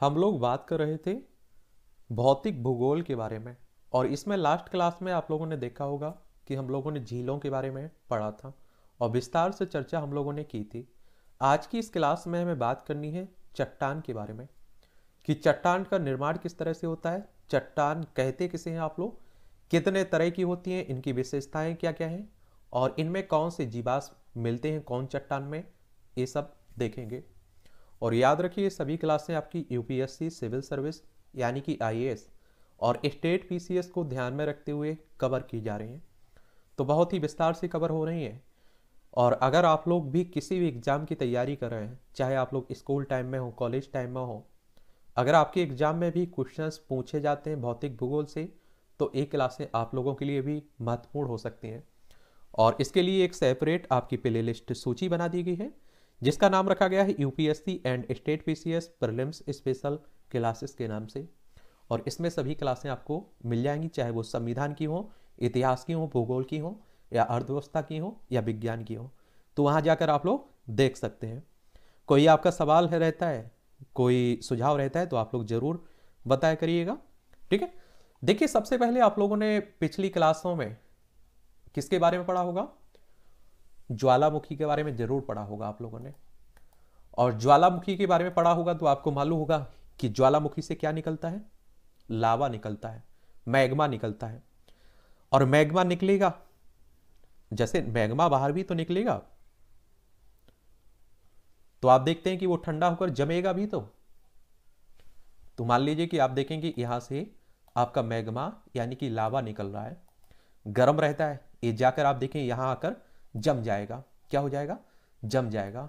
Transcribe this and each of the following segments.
हम लोग बात कर रहे थे भौतिक भूगोल के बारे में और इसमें लास्ट क्लास में आप लोगों ने देखा होगा कि हम लोगों ने झीलों के बारे में पढ़ा था और विस्तार से चर्चा हम लोगों ने की थी आज की इस क्लास में हमें बात करनी है चट्टान के बारे में कि चट्टान का निर्माण किस तरह से होता है चट्टान कहते किसे हैं आप लोग कितने तरह की होती हैं इनकी विशेषताएँ क्या क्या हैं और इनमें कौन से जीवास मिलते हैं कौन चट्टान में ये सब देखेंगे और याद रखिए सभी क्लासें आपकी यूपीएससी सिविल सर्विस यानी कि आईएएस और स्टेट पीसीएस को ध्यान में रखते हुए कवर की जा रही हैं तो बहुत ही विस्तार से कवर हो रही हैं और अगर आप लोग भी किसी भी एग्ज़ाम की तैयारी कर रहे हैं चाहे आप लोग स्कूल टाइम में हो कॉलेज टाइम में हो अगर आपके एग्ज़ाम में भी क्वेश्चंस पूछे जाते हैं भौतिक भूगोल से तो ये क्लासें आप लोगों के लिए भी महत्वपूर्ण हो सकती हैं और इसके लिए एक सेपरेट आपकी प्ले लिस्ट सूची बना दी गई है जिसका नाम रखा गया है UPSC and state PCS prelims special classes के नाम से और इसमें सभी क्लासें आपको मिल जाएंगी चाहे वो संविधान की हो इतिहास की हो भूगोल की हो या अर्थव्यवस्था की हो या विज्ञान की हो तो वहां जाकर आप लोग देख सकते हैं कोई आपका सवाल है रहता है कोई सुझाव रहता है तो आप लोग ज़रूर बताया करिएगा ठीक है देखिए सबसे पहले आप लोगों ने पिछली क्लासों में किसके बारे में पढ़ा होगा ज्वालामुखी के बारे में जरूर पढ़ा होगा आप लोगों ने और ज्वालामुखी के बारे में पढ़ा होगा तो आपको मालूम होगा कि ज्वालामुखी से क्या निकलता है लावा निकलता है मैग्मा निकलता है और मैग्मा निकलेगा जैसे मैग्मा बाहर भी तो निकलेगा तो आप देखते हैं कि वो ठंडा होकर जमेगा भी तो तो मान लीजिए कि आप देखेंगे यहां से आपका मैग्मा यानी कि लावा निकल रहा है गर्म रहता है ये जाकर आप देखें यहां आकर जम जाएगा क्या हो जाएगा जम जाएगा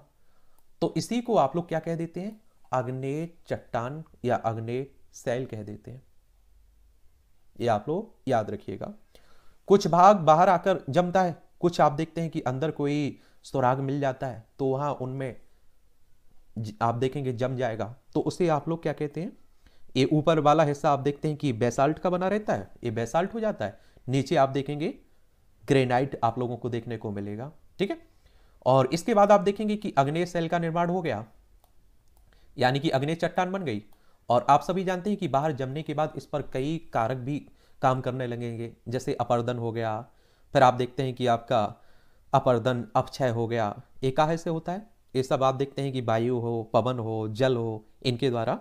तो इसी को आप लोग क्या कह देते हैं अग्नि चट्टान या अग्नि सेल कह देते हैं ये आप लोग याद रखिएगा कुछ भाग बाहर आकर जमता है कुछ आप देखते हैं कि अंदर कोई स्वराग मिल जाता है तो वहां उनमें आप देखेंगे जम जाएगा तो उसे आप लोग क्या कहते हैं ये ऊपर वाला हिस्सा आप देखते हैं कि बेसाल्ट का बना रहता है ये बेसाल्ट हो जाता है नीचे आप देखेंगे ग्रेनाइट आप लोगों को देखने को मिलेगा ठीक है और इसके बाद आप देखेंगे कि अग्नेय सेल का निर्माण हो गया यानी कि अग्नेय चट्टान बन गई और आप सभी जानते हैं कि बाहर जमने के बाद इस पर कई कारक भी काम करने लगेंगे जैसे अपर्दन हो गया फिर आप देखते हैं कि आपका अपर्दन अपक्षय हो गया एकाह से होता है ये सब आप देखते हैं कि वायु हो पवन हो जल हो इनके द्वारा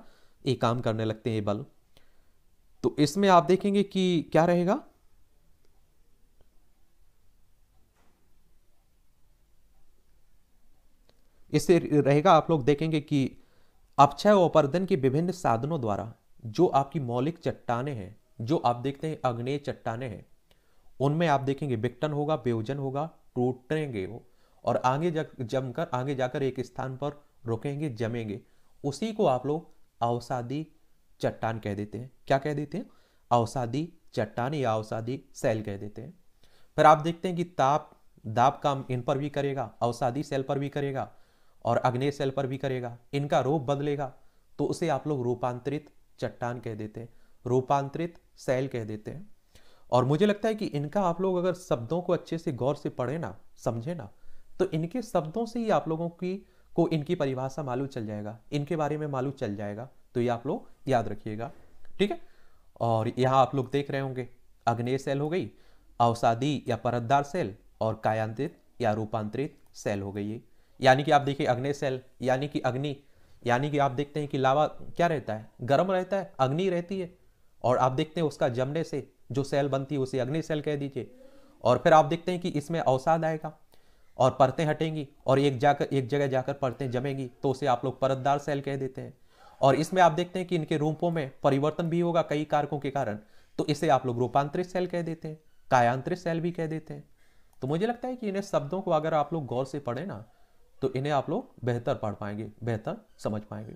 ये काम करने लगते हैं बल तो इसमें आप देखेंगे कि क्या रहेगा इससे रहेगा आप लोग देखेंगे कि अपक्षय उपर्दन के विभिन्न साधनों द्वारा जो आपकी मौलिक चट्टाने हैं जो आप देखते हैं अग्नेय चट्टाने हैं उनमें आप देखेंगे विक्टन होगा व्यवजन होगा टूटेंगे वो और आगे जमकर आगे जाकर एक स्थान पर रुकेंगे जमेंगे उसी को आप लोग अवसादी चट्टान कह देते हैं क्या कह देते हैं अवसादी चट्टान या अवसादी सेल कह देते हैं फिर आप देखते हैं कि ताप दाब काम इन पर भी करेगा अवसादी सेल पर भी करेगा और अग्नेय सेल पर भी करेगा इनका रूप बदलेगा तो उसे आप लोग रूपांतरित चट्टान कह देते हैं रूपांतरित सेल कह देते हैं और मुझे लगता है कि इनका आप लोग अगर शब्दों को अच्छे से गौर से पढ़े ना समझे ना तो इनके शब्दों से ही आप लोगों की को इनकी परिभाषा मालूम चल जाएगा इनके बारे में मालूम चल जाएगा तो ये आप लोग याद रखिएगा ठीक है और यहाँ आप लोग देख रहे होंगे अग्नेय सेल हो गई अवसादी या परतदार सेल और कायांतरित या रूपांतरित सेल हो गई यानी कि आप देखिए अग्नि सेल यानी कि अग्नि यानी कि आप देखते हैं कि लावा क्या रहता है गर्म रहता है अग्नि रहती है और आप देखते हैं उसका जमने से जो सेल बनती है उसे अग्नि सेल कह दीजिए और फिर आप देखते हैं कि इसमें अवसाद आएगा और परतें हटेंगी और एक जाकर एक जगह जाकर परतें जमेंगी तो उसे आप लोग परतदार सेल कह देते हैं और इसमें आप देखते हैं कि इनके रूपों में परिवर्तन भी होगा कई कारकों के कारण तो इसे आप लोग रूपांतरित सेल कह देते हैं कायांतरित सेल भी कह देते हैं तो मुझे लगता है कि इन्हें शब्दों को अगर आप लोग गौर से पढ़ें ना तो इन्हें आप लोग बेहतर पढ़ पाएंगे बेहतर समझ पाएंगे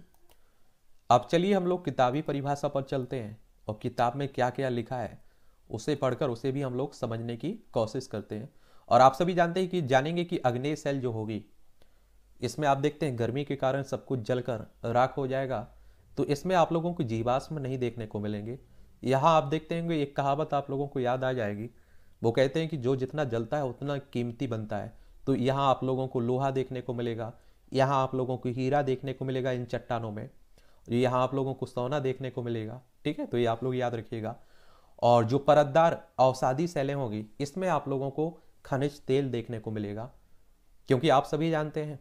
अब चलिए हम लोग किताबी परिभाषा पर चलते हैं और किताब में क्या क्या लिखा है उसे पढ़कर उसे भी हम लोग समझने की कोशिश करते हैं और आप सभी जानते हैं कि जानेंगे कि अग्नेय सेल जो होगी इसमें आप देखते हैं गर्मी के कारण सब कुछ जलकर राख हो जाएगा तो इसमें आप लोगों को जीवाश्म नहीं देखने को मिलेंगे यहाँ आप देखते होंगे एक कहावत आप लोगों को याद आ जाएगी वो कहते हैं कि जो जितना जलता है उतना कीमती बनता है तो यहाँ आप लोगों को लोहा देखने को मिलेगा यहाँ आप लोगों को हीरा देखने को मिलेगा इन चट्टानों में यहाँ आप लोगों को सोना देखने को मिलेगा ठीक है तो ये आप लोग याद रखिएगा और जो परतदार अवसादी सेलें होगी इसमें आप लोगों को खनिज तेल देखने को मिलेगा क्योंकि आप सभी जानते हैं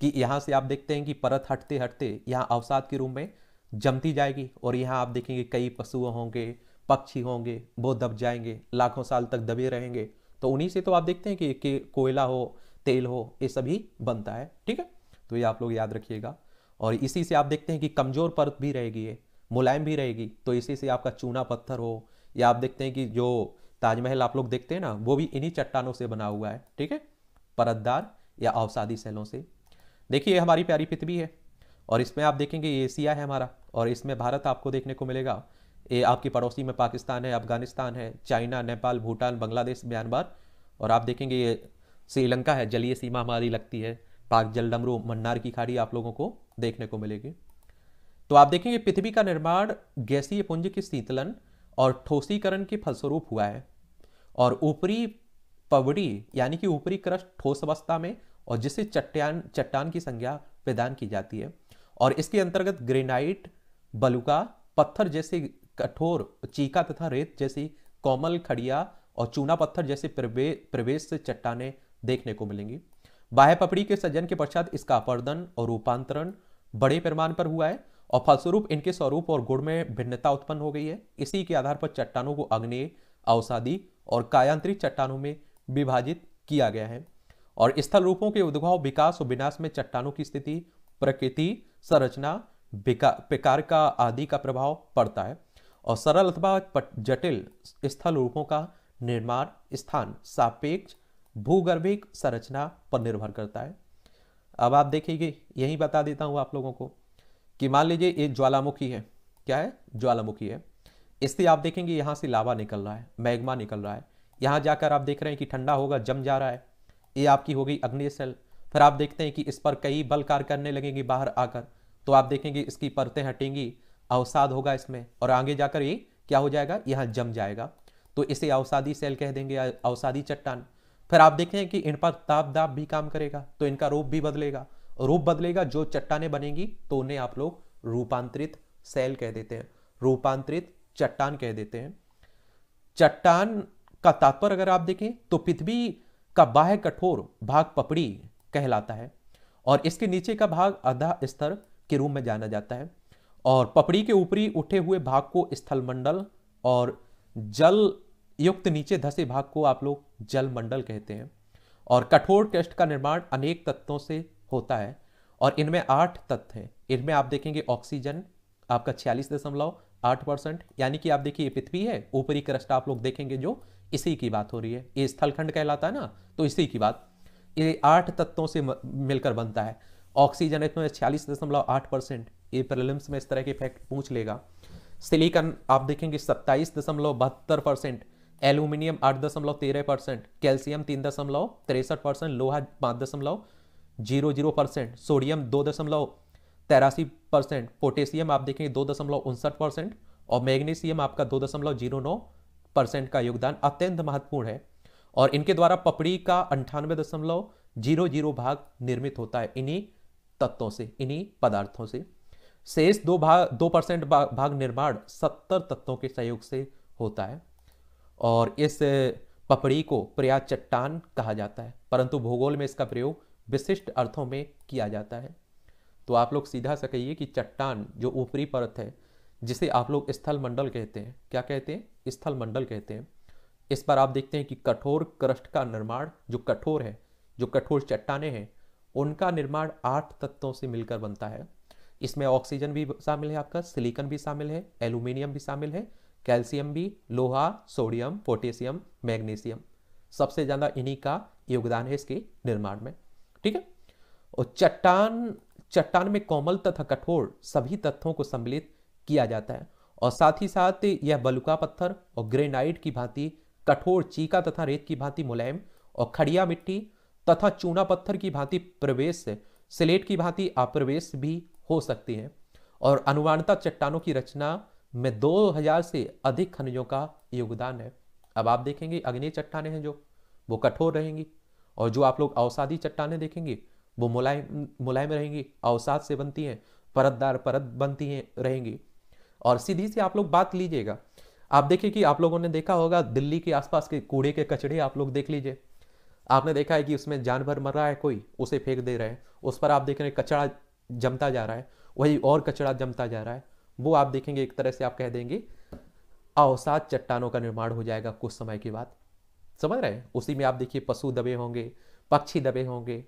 कि यहाँ से आप देखते हैं कि परत हटते हटते यहाँ अवसाद के रूप में जमती जाएगी और यहाँ आप देखेंगे कई पशु होंगे पक्षी होंगे वो दब जाएंगे लाखों साल तक दबे रहेंगे तो उन्हीं से तो आप देखते हैं कि, कि कोयला हो तेल हो ये सभी बनता है ठीक है तो ये आप लोग याद रखिएगा और इसी से आप देखते हैं कि कमज़ोर परत भी रहेगी ये मुलायम भी रहेगी तो इसी से आपका चूना पत्थर हो या आप देखते हैं कि जो ताजमहल आप लोग देखते हैं ना वो भी इन्हीं चट्टानों से बना हुआ है ठीक है परतदार या अवसादी सेलों से देखिए हमारी प्यारी पृथ्वी है और इसमें आप देखेंगे एशिया है हमारा और इसमें भारत आपको देखने को मिलेगा ये आपके पड़ोसी में पाकिस्तान है अफगानिस्तान है चाइना नेपाल भूटान बांग्लादेश म्यांमार और आप देखेंगे ये श्रीलंका है जलीय सीमा हमारी लगती है पाक जल डमरू मन्नार की खाड़ी आप लोगों को देखने को मिलेगी तो आप देखेंगे पृथ्वी का निर्माण गैसीय पुंज के शीतलन और ठोसीकरण के फलस्वरूप हुआ है और ऊपरी पवड़ी यानी कि ऊपरी क्रष्ट ठोस अवस्था में और जिससे चट्टान चट्टान की संज्ञा प्रदान की जाती है और इसके अंतर्गत ग्रेनाइट बलुका पत्थर जैसे कठोर चीका तथा रेत जैसी कोमल खड़िया और चूना पत्थर जैसे प्रवेश से चट्टाने देखने को मिलेंगी बाह्य पपड़ी के सज्जन के पश्चात इसका अपर्दन और रूपांतरण बड़े पैमाने पर हुआ है और फलस्वरूप इनके स्वरूप और गुण में भिन्नता उत्पन्न हो गई है इसी के आधार पर चट्टानों को अग्नि अवसादी और कायांत्रिक चट्टानों में विभाजित किया गया है और स्थल रूपों के उद्भव विकास और विनाश में चट्टानों की स्थिति प्रकृति संरचना विकार का आदि का प्रभाव पड़ता है और सरल अथवा जटिल स्थल रूपों का निर्माण स्थान सापेक्ष भूगर्भिक संरचना पर निर्भर करता है अब आप देखिए यही बता देता हूं आप लोगों को कि मान लीजिए ये ज्वालामुखी है क्या है ज्वालामुखी है इससे आप देखेंगे यहां से लावा निकल रहा है मैग्मा निकल रहा है यहां जाकर आप देख रहे हैं कि ठंडा होगा जम जा रहा है ये आपकी हो गई अग्नि फिर आप देखते हैं कि इस पर कई बल कार्य करने लगेंगे बाहर आकर तो आप देखेंगे इसकी परतें हटेंगी अवसाद होगा इसमें और आगे जाकर ये क्या हो जाएगा यहाँ जम जाएगा तो इसे अवसादी सेल कह देंगे अवसादी चट्टान फिर आप देखें कि इन पर ताप दाप भी काम करेगा तो इनका रूप भी बदलेगा रूप बदलेगा जो चट्टाने बनेगी तो उन्हें आप लोग रूपांतरित सेल कह देते हैं रूपांतरित चट्टान कह देते हैं चट्टान का तात्पर्य अगर आप देखें तो पृथ्वी का बाह्य कठोर भाग पपड़ी कहलाता है और इसके नीचे का भाग अधा स्तर के रूप में जाना जाता है और पपड़ी के ऊपरी उठे हुए भाग को स्थलमंडल और जल युक्त नीचे धसे भाग को आप लोग जल मंडल कहते हैं और कठोर कष्ट का निर्माण अनेक तत्वों से होता है और इनमें आठ तत्व हैं इनमें आप देखेंगे ऑक्सीजन आपका छियालीस दशमलव आठ परसेंट यानी कि आप देखिए ये पृथ्वी है ऊपरी कृष्ट आप लोग देखेंगे जो इसी की बात हो रही है ये स्थलखंड कहलाता है ना तो इसी की बात ये आठ तत्वों से मिलकर बनता है ऑक्सीजन इसमें छियालीस दशमलव आठ परसेंट ये प्रलिम्स में इस तरह के फैक्ट पूछ लेगा सिलिकन आप देखेंगे सत्ताईस दशमलव बहत्तर परसेंट एल्यूमिनियम आठ दशमलव तेरह परसेंट कैल्शियम तीन दशमलव तिरसठ परसेंट लोहा पाँच दशमलव जीरो जीरो परसेंट सोडियम दो दशमलव तेरासी परसेंट पोटेशियम आप देखेंगे दो दशमलव उनसठ परसेंट और मैग्नीशियम आपका दो दशमलव जीरो नौ परसेंट का योगदान अत्यंत महत्वपूर्ण है और इनके द्वारा पपड़ी का अंठानवे दशमलव जीरो जीरो भाग निर्मित होता है इन्हीं तत्वों से इन्हीं पदार्थों से शेष दो भाग दो परसेंट भाग, भाग निर्माण सत्तर तत्वों के सहयोग से होता है और इस पपड़ी को प्रयाग चट्टान कहा जाता है परंतु भूगोल में इसका प्रयोग विशिष्ट अर्थों में किया जाता है तो आप लोग सीधा सा कहिए कि चट्टान जो ऊपरी परत है जिसे आप लोग स्थल मंडल कहते हैं क्या कहते हैं स्थल मंडल कहते हैं इस पर आप देखते हैं कि कठोर क्रष्ट का निर्माण जो कठोर है जो कठोर चट्टाने हैं उनका निर्माण आठ तत्वों से मिलकर बनता है इसमें ऑक्सीजन भी शामिल है आपका सिलिकन भी शामिल है एल्यूमिनियम भी शामिल है कैल्शियम भी लोहा सोडियम पोटेशियम मैग्नीशियम सबसे ज़्यादा इन्हीं का योगदान है इसके निर्माण में ठीक है और चट्टान चट्टान में कोमल तथा कठोर सभी तत्वों को सम्मिलित किया जाता है और साथ ही साथ यह बलुका पत्थर और ग्रेनाइट की भांति कठोर चीका तथा रेत की भांति मुलायम और खड़िया मिट्टी तथा चूना पत्थर की भांति प्रवेश सिलेट की भांति अप्रवेश भी हो सकती है और अनुमानता चट्टानों की रचना में 2000 से अधिक खनिजों का योगदान है अब आप देखेंगे अग्नि चट्टाने हैं जो वो कठोर रहेंगी और जो आप लोग अवसादी चट्टाने देखेंगे वो मुलायम मुलायम रहेंगी अवसाद से बनती हैं परतदार परत बनती हैं रहेंगी और सीधी सी आप लोग बात लीजिएगा आप देखिए कि आप लोगों ने देखा होगा दिल्ली के आसपास के कूड़े के कचड़े आप लोग देख लीजिए आपने देखा है कि उसमें जानवर मर रहा है कोई उसे फेंक दे रहे हैं उस पर आप देख रहे हैं कचरा जमता जा रहा है वही और कचरा जमता जा रहा है वो आप देखेंगे एक तरह से आप कह देंगे अवसाद चट्टानों का निर्माण हो जाएगा कुछ समय के बाद समझ रहे हैं उसी में आप देखिए पशु दबे होंगे पक्षी दबे होंगे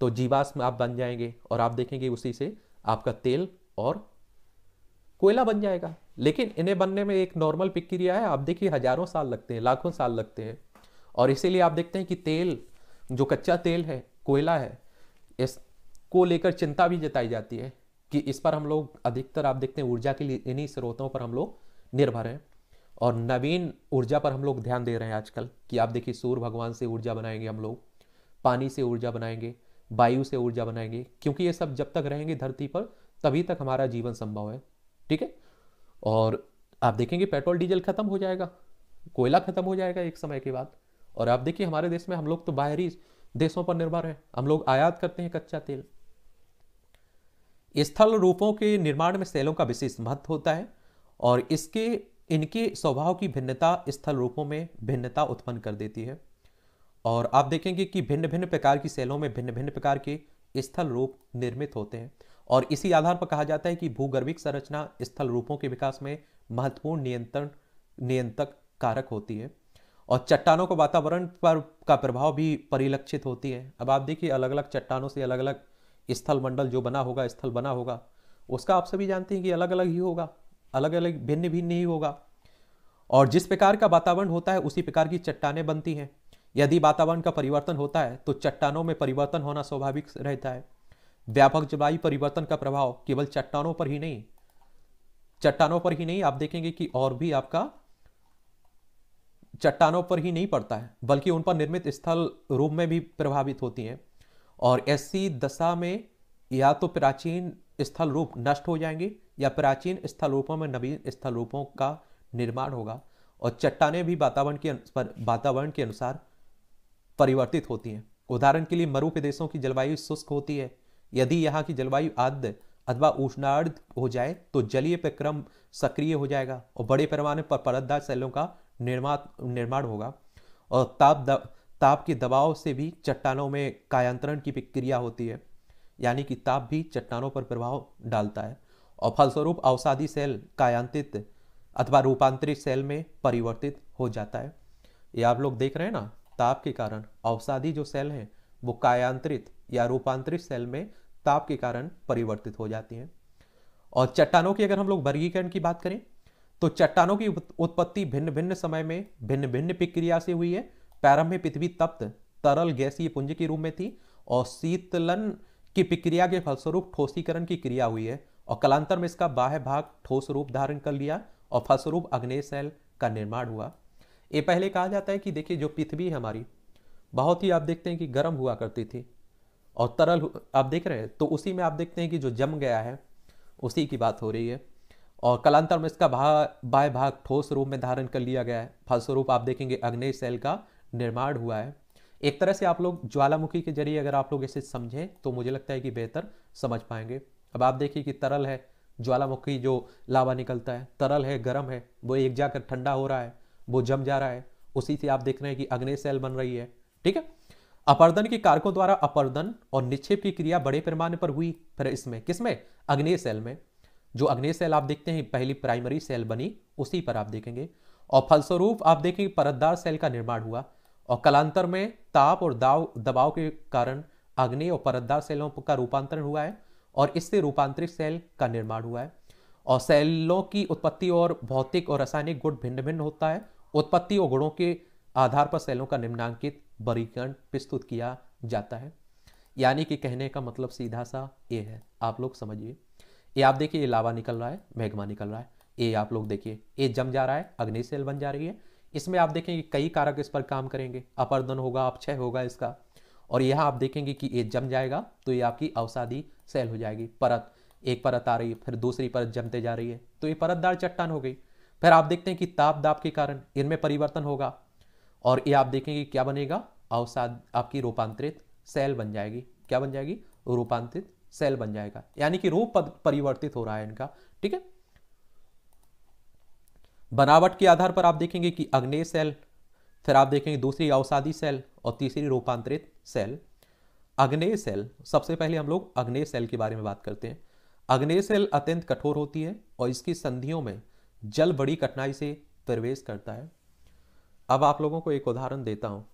तो जीवाश्म आप बन जाएंगे और आप देखेंगे उसी से आपका तेल और कोयला बन जाएगा लेकिन इन्हें बनने में एक नॉर्मल प्रक्रिया है आप देखिए हजारों साल लगते हैं लाखों साल लगते हैं और इसीलिए आप देखते हैं कि तेल जो कच्चा तेल है कोयला है इस को लेकर चिंता भी जताई जाती है कि इस पर हम लोग अधिकतर आप देखते हैं ऊर्जा के लिए इन्हीं स्रोतों पर हम लोग निर्भर हैं और नवीन ऊर्जा पर हम लोग ध्यान दे रहे हैं आजकल कि आप देखिए सूर्य भगवान से ऊर्जा बनाएंगे हम लोग पानी से ऊर्जा बनाएंगे वायु से ऊर्जा बनाएंगे क्योंकि ये सब जब तक रहेंगे धरती पर तभी तक हमारा जीवन संभव है ठीक है और आप देखेंगे पेट्रोल डीजल खत्म हो जाएगा कोयला खत्म हो जाएगा एक समय के बाद और आप देखिए हमारे देश में हम लोग तो बाहरी देशों पर निर्भर हैं हम लोग आयात करते हैं कच्चा तेल स्थल रूपों के निर्माण में शैलों का विशेष महत्व होता है और इसके इनके स्वभाव की भिन्नता स्थल रूपों में भिन्नता उत्पन्न कर देती है और आप देखेंगे कि भिन्न भिन्न प्रकार की शैलों में भिन्न भिन्न प्रकार के स्थल रूप निर्मित होते हैं और इसी आधार पर कहा जाता है कि भूगर्भिक संरचना स्थल रूपों के विकास में महत्वपूर्ण नियंत्रण नियंत्रक कारक होती है और चट्टानों को वातावरण पर का प्रभाव भी परिलक्षित होती है अब आप देखिए अलग अलग चट्टानों से अलग अलग स्थल मंडल जो बना होगा स्थल बना होगा उसका आप सभी जानते हैं कि अलग अलग ही होगा अलग अलग भिन्न भिन्न ही होगा और जिस प्रकार का वातावरण होता है उसी प्रकार की चट्टाने बनती हैं यदि वातावरण का परिवर्तन होता है तो चट्टानों में परिवर्तन होना स्वाभाविक रहता है व्यापक जलवायु परिवर्तन का प्रभाव केवल चट्टानों पर ही नहीं चट्टानों पर ही नहीं आप देखेंगे कि और भी आपका चट्टानों पर ही नहीं पड़ता है बल्कि उन पर निर्मित स्थल रूप में भी प्रभावित होती हैं और ऐसी दशा में या तो प्राचीन स्थल रूप नष्ट हो जाएंगे या प्राचीन स्थल रूपों में नवीन स्थल रूपों का निर्माण होगा और चट्टाने भी वातावरण के वातावरण के अनुसार परिवर्तित होती हैं उदाहरण के लिए मरु प्रदेशों की जलवायु शुष्क होती है यदि यहाँ की जलवायु आद्य अथवा उष्णार्ध हो जाए तो जलीय प्रक्रम सक्रिय हो जाएगा और बड़े पैमाने पर परतदार शैलों का निर्माण निर्माण होगा और ताप ताप के दबाव से भी चट्टानों में कायांतरण की प्रक्रिया होती है यानी कि ताप भी चट्टानों पर प्रभाव डालता है और फलस्वरूप अवसादी सेल कायांतित अथवा रूपांतरित सेल में परिवर्तित हो जाता है ये आप लोग देख रहे हैं ना ताप के कारण अवसादी जो सेल हैं वो कायांतरित या रूपांतरित सेल में ताप के कारण परिवर्तित हो जाती हैं और चट्टानों की अगर हम लोग वर्गीकरण की बात करें तो चट्टानों की उत्पत्ति भिन्न भिन्न समय में भिन्न भिन्न प्रक्रिया से हुई है प्रारंभ में पृथ्वी तप्त तरल गैसीय पुंज के रूप में थी और शीतलन की प्रक्रिया के फलस्वरूप ठोसीकरण की क्रिया हुई है और कलांतर में इसका बाह्य भाग ठोस रूप धारण कर लिया और फलस्वरूप अग्नेय शैल का निर्माण हुआ ये पहले कहा जाता है कि देखिए जो पृथ्वी है हमारी बहुत ही आप देखते हैं कि गर्म हुआ करती थी और तरल आप देख रहे हैं तो उसी में आप देखते हैं कि जो जम गया है उसी की बात हो रही है और कलांतर में इसका भा बाय भाग ठोस रूप में धारण कर लिया गया है फलस्वरूप आप देखेंगे अग्नेय सेल का निर्माण हुआ है एक तरह से आप लोग ज्वालामुखी के जरिए अगर आप लोग इसे समझें तो मुझे लगता है कि बेहतर समझ पाएंगे अब आप देखिए कि तरल है ज्वालामुखी जो लावा निकलता है तरल है गर्म है वो एक जाकर ठंडा हो रहा है वो जम जा रहा है उसी से आप देख रहे हैं कि अग्नि सेल बन रही है ठीक है अपर्दन के कारकों द्वारा अपर्दन और निक्षेप की क्रिया बड़े पैमाने पर हुई फिर इसमें किसमें अग्नि सेल में जो अग्नि सेल आप देखते हैं पहली प्राइमरी सेल बनी उसी पर आप देखेंगे और फलस्वरूप आप देखेंगे परतदार सेल का निर्माण हुआ और कलांतर में ताप और दाव दबाव के कारण अग्नि और परतदार सेलों का रूपांतरण हुआ है और इससे रूपांतरित सेल का निर्माण हुआ है और सेलों की उत्पत्ति और भौतिक और रासायनिक गुण भिन्न भिन्न होता है उत्पत्ति और गुणों के आधार पर सेलों का निम्नांकित वर्गीकरण प्रस्तुत किया जाता है यानी कि कहने का मतलब सीधा सा ये है आप लोग समझिए ये आप देखिए ये लावा निकल रहा है मैग्मा निकल रहा है ये आप लोग देखिए ये जम जा रहा है अग्नि सेल बन जा रही है इसमें आप देखेंगे कई कारक इस पर काम करेंगे अपर्दन होगा अपक्षय होगा इसका और यह आप देखेंगे कि ये जम जाएगा तो ये आपकी अवसादी सेल हो जाएगी परत एक परत आ रही है फिर दूसरी परत जमते जा रही है तो ये परतदार चट्टान हो गई फिर आप देखते हैं कि ताप दाप के कारण इनमें परिवर्तन होगा और ये आप देखेंगे क्या बनेगा अवसाद आपकी रूपांतरित सेल बन जाएगी क्या बन जाएगी रूपांतरित सेल बन जाएगा यानी कि रूप परिवर्तित हो रहा है इनका ठीक है बनावट के आधार पर आप देखेंगे कि अग्नि सेल फिर आप देखेंगे दूसरी अवसादी सेल और तीसरी रूपांतरित सेल अग्नि सेल सबसे पहले हम लोग अग्नि सेल के बारे में बात करते हैं अग्नि सेल अत्यंत कठोर होती है और इसकी संधियों में जल बड़ी कठिनाई से प्रवेश करता है अब आप लोगों को एक उदाहरण देता हूँ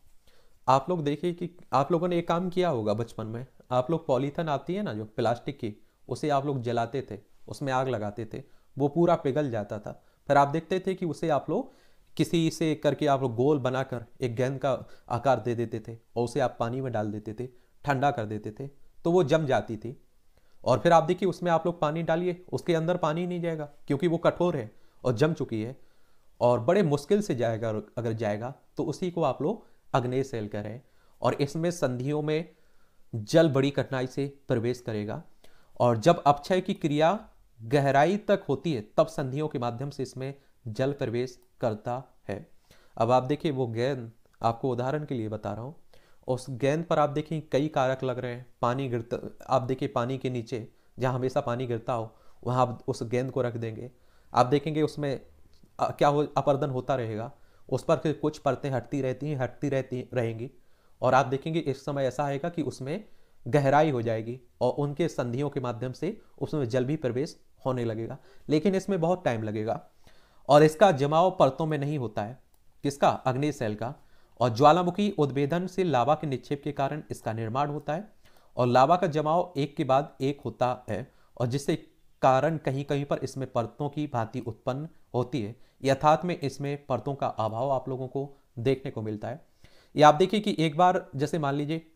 आप लोग देखिए कि आप लोगों ने एक काम किया होगा बचपन में आप लोग पॉलीथन आती है ना जो प्लास्टिक की उसे आप लोग जलाते थे उसमें आग लगाते थे वो पूरा पिघल जाता था फिर आप देखते थे कि उसे आप लोग किसी से करके आप लोग गोल बनाकर एक गेंद का आकार दे देते थे और उसे आप पानी में डाल देते थे ठंडा कर देते थे तो वो जम जाती थी और फिर आप देखिए उसमें आप लोग पानी डालिए उसके अंदर पानी नहीं जाएगा क्योंकि वो कठोर है और जम चुकी है और बड़े मुश्किल से जाएगा अगर जाएगा तो उसी को आप लोग अग्नेय सेल करें और इसमें संधियों में जल बड़ी कठिनाई से प्रवेश करेगा और जब अपक्षय की क्रिया गहराई तक होती है तब संधियों के माध्यम से इसमें जल प्रवेश करता है अब आप देखिए वो गेंद आपको उदाहरण के लिए बता रहा हूँ उस गेंद पर आप देखें कई कारक लग रहे हैं पानी गिरता आप देखिए पानी के नीचे जहाँ हमेशा पानी गिरता हो वहाँ आप उस गेंद को रख देंगे आप देखेंगे उसमें क्या हो अपर्दन होता रहेगा उस पर फिर कुछ परतें हटती रहती हैं हटती रहती रहेंगी और आप देखेंगे इस समय ऐसा आएगा कि उसमें गहराई हो जाएगी और उनके संधियों के माध्यम से उसमें जल भी प्रवेश होने लगेगा लेकिन इसमें बहुत टाइम लगेगा और इसका जमाव परतों में नहीं होता है किसका अग्नि सेल का और ज्वालामुखी उद्भेदन से लावा के निक्षेप के कारण इसका निर्माण होता है और लावा का जमाव एक के बाद एक होता है और जिससे कारण कहीं कहीं पर इसमें परतों की भांति उत्पन्न होती है यथार्थ में इसमें परतों का अभाव आप लोगों को देखने को मिलता है ये आप देखिए कि एक बार जैसे मान लीजिए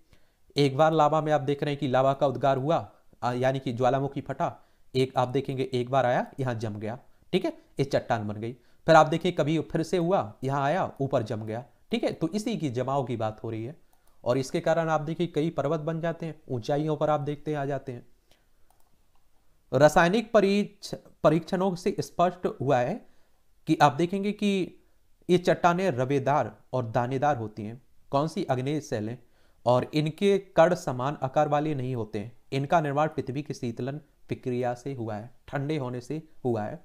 एक बार लावा में आप देख रहे हैं कि लावा का उद्गार हुआ यानी कि ज्वालामुखी फटा एक आप देखेंगे एक बार आया यहाँ जम गया ठीक है ये चट्टान बन गई फिर आप देखिए कभी फिर से हुआ यहाँ आया ऊपर जम गया ठीक है तो इसी की जमाव की बात हो रही है और इसके कारण आप देखिए कई पर्वत बन जाते हैं ऊंचाइयों पर आप देखते आ जाते हैं रासायनिक परीक्षणों से स्पष्ट हुआ है कि आप देखेंगे कि ये चट्टाने रवेदार और दानेदार होती हैं कौन सी अग्नि सेल और इनके कड़ समान आकार वाले नहीं होते हैं इनका निर्माण पृथ्वी के शीतलन प्रक्रिया से हुआ है ठंडे होने से हुआ है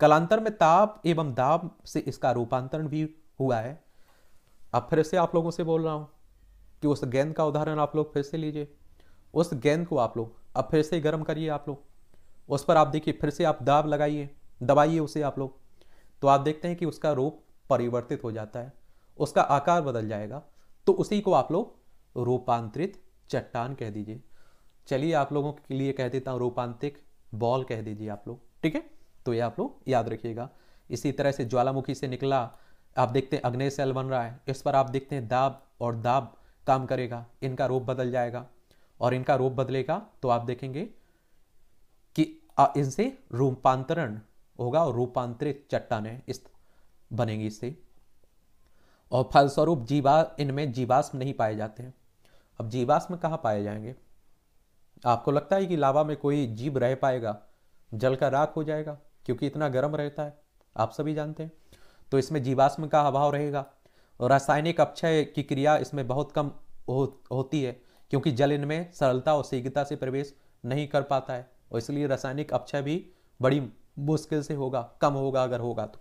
कलांतर में ताप एवं दाब से इसका रूपांतरण भी हुआ है अब फिर से आप लोगों से बोल रहा हूँ कि उस गेंद का उदाहरण आप लोग फिर से लीजिए उस गेंद को आप लोग अब फिर से गर्म करिए आप लोग उस पर आप देखिए फिर से आप दाब लगाइए दबाइए उसे आप लोग तो आप देखते हैं कि उसका रूप परिवर्तित हो जाता है उसका आकार बदल जाएगा तो उसी को आप लोग रूपांतरित चट्टान कह दीजिए चलिए आप लोगों के लिए कह देता हूँ रूपांतिक बॉल कह दीजिए आप लोग ठीक है तो ये आप लोग याद रखिएगा इसी तरह से ज्वालामुखी से निकला आप देखते हैं अग्नि सेल बन रहा है इस पर आप देखते हैं दाब और दाब काम करेगा इनका रूप बदल जाएगा और इनका रूप बदलेगा तो आप देखेंगे कि इनसे रूपांतरण होगा और रूपांतरित चट्टाने इस बनेंगी इससे और फलस्वरूप जीवा इनमें जीवाश्म नहीं पाए जाते हैं अब जीवाश्म कहाँ पाए जाएंगे आपको लगता है कि लावा में कोई जीव रह पाएगा जल का राख हो जाएगा क्योंकि इतना गर्म रहता है आप सभी जानते हैं तो इसमें जीवाश्म का अभाव रहेगा रासायनिक अपक्षय की क्रिया इसमें बहुत कम हो, होती है क्योंकि जल इनमें सरलता और शीघ्रता से प्रवेश नहीं कर पाता है और इसलिए रासायनिक अपक्षय भी बड़ी मुश्किल से होगा कम होगा अगर होगा तो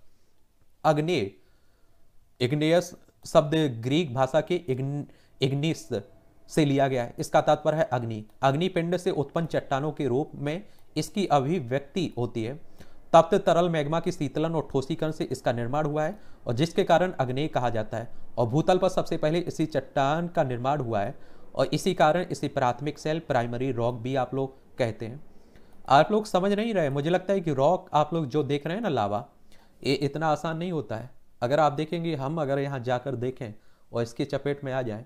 अग्नि इग्नेयस शब्द ग्रीक भाषा के इग्न, इग्निस से लिया गया है इसका तात्पर्य है अग्नि अग्निपिंड से उत्पन्न चट्टानों के रूप में इसकी अभिव्यक्ति होती है तप्त तरल मैग्मा की शीतलन और ठोसीकरण से इसका निर्माण हुआ है और जिसके कारण अग्नि कहा जाता है और भूतल पर सबसे पहले इसी चट्टान का निर्माण हुआ है और इसी कारण इसे प्राथमिक सेल प्राइमरी रॉक भी आप लोग कहते हैं आप लोग समझ नहीं रहे मुझे लगता है कि रॉक आप लोग जो देख रहे हैं ना लावा ये इतना आसान नहीं होता है अगर आप देखेंगे हम अगर यहाँ जाकर देखें और इसके चपेट में आ जाएं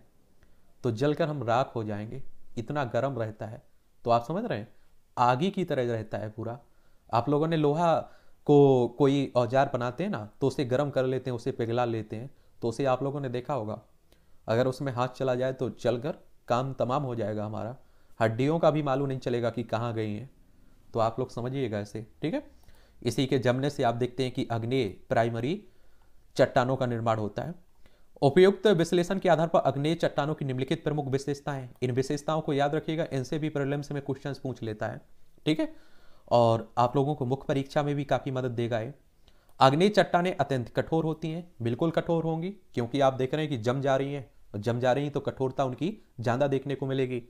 तो जलकर हम राख हो जाएंगे इतना गर्म रहता है तो आप समझ रहे हैं आगे की तरह रहता है पूरा आप लोगों ने लोहा को कोई औजार बनाते हैं ना तो उसे गर्म कर लेते हैं उसे पिघला लेते हैं तो उसे आप लोगों ने देखा होगा अगर उसमें हाथ चला जाए तो जलकर काम तमाम हो जाएगा हमारा हड्डियों का भी मालूम नहीं चलेगा कि कहाँ गई हैं तो आप लोग समझिएगा इसे ठीक है इसी के जमने से आप देखते हैं कि अग्नि प्राइमरी चट्टानों का निर्माण होता है उपयुक्त विश्लेषण के आधार पर अग्नेय चट्टानों की निम्नलिखित प्रमुख विशेषताएं इन विशेषताओं को याद रखिएगा इनसे भी प्रॉब्लम्स में क्वेश्चन पूछ लेता है ठीक है और आप लोगों को मुख्य परीक्षा में भी काफ़ी मदद देगा ये अग्नेय चट्टाने अत्यंत कठोर होती हैं बिल्कुल कठोर होंगी क्योंकि आप देख रहे हैं कि जम जा रही हैं और जम जा रही हैं तो कठोरता उनकी ज़्यादा देखने को मिलेगी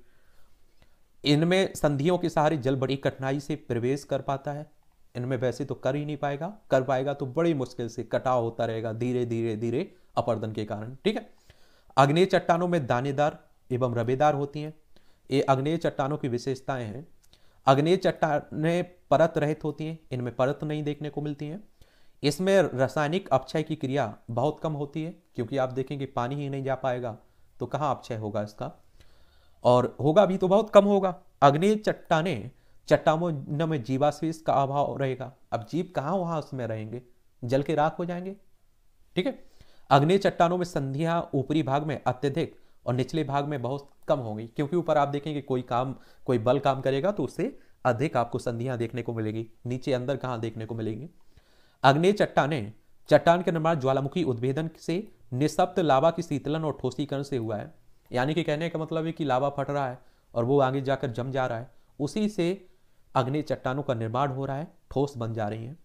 इनमें संधियों के सहारे जल बड़ी कठिनाई से प्रवेश कर पाता है इनमें वैसे तो कर ही नहीं पाएगा कर पाएगा तो बड़ी मुश्किल से कटाव होता रहेगा धीरे धीरे धीरे अपर्दन के कारण ठीक है अग्नेय चट्टानों में दानेदार एवं रबेदार होती हैं ये अग्नेय चट्टानों की विशेषताएं हैं अग्नेय चट्टानें परत रहित होती हैं इनमें परत नहीं देखने को मिलती हैं इसमें रासायनिक अपक्षय की क्रिया बहुत कम होती है क्योंकि आप देखेंगे पानी ही नहीं जा पाएगा तो कहाँ अपक्षय होगा इसका और होगा भी तो बहुत कम होगा अग्नेय चट्टाने चट्टानों में जीवाश्वेष का अभाव रहेगा अब जीव कहाँ वहाँ उसमें रहेंगे जल के राख हो जाएंगे ठीक है अग्नि चट्टानों में संधियां ऊपरी भाग में अत्यधिक और निचले भाग में बहुत कम होंगी क्योंकि ऊपर आप देखेंगे कोई काम कोई बल काम करेगा तो उससे अधिक आपको संधियां देखने को मिलेगी नीचे अंदर कहाँ देखने को मिलेगी अग्नि चट्टाने चट्टान के निर्माण ज्वालामुखी उद्भेदन से निशब्द लावा की शीतलन और ठोसीकरण से हुआ है यानी कि कहने का मतलब है कि लावा फट रहा है और वो आगे जाकर जम जा रहा है उसी से अग्नि चट्टानों का निर्माण हो रहा है ठोस बन जा रही हैं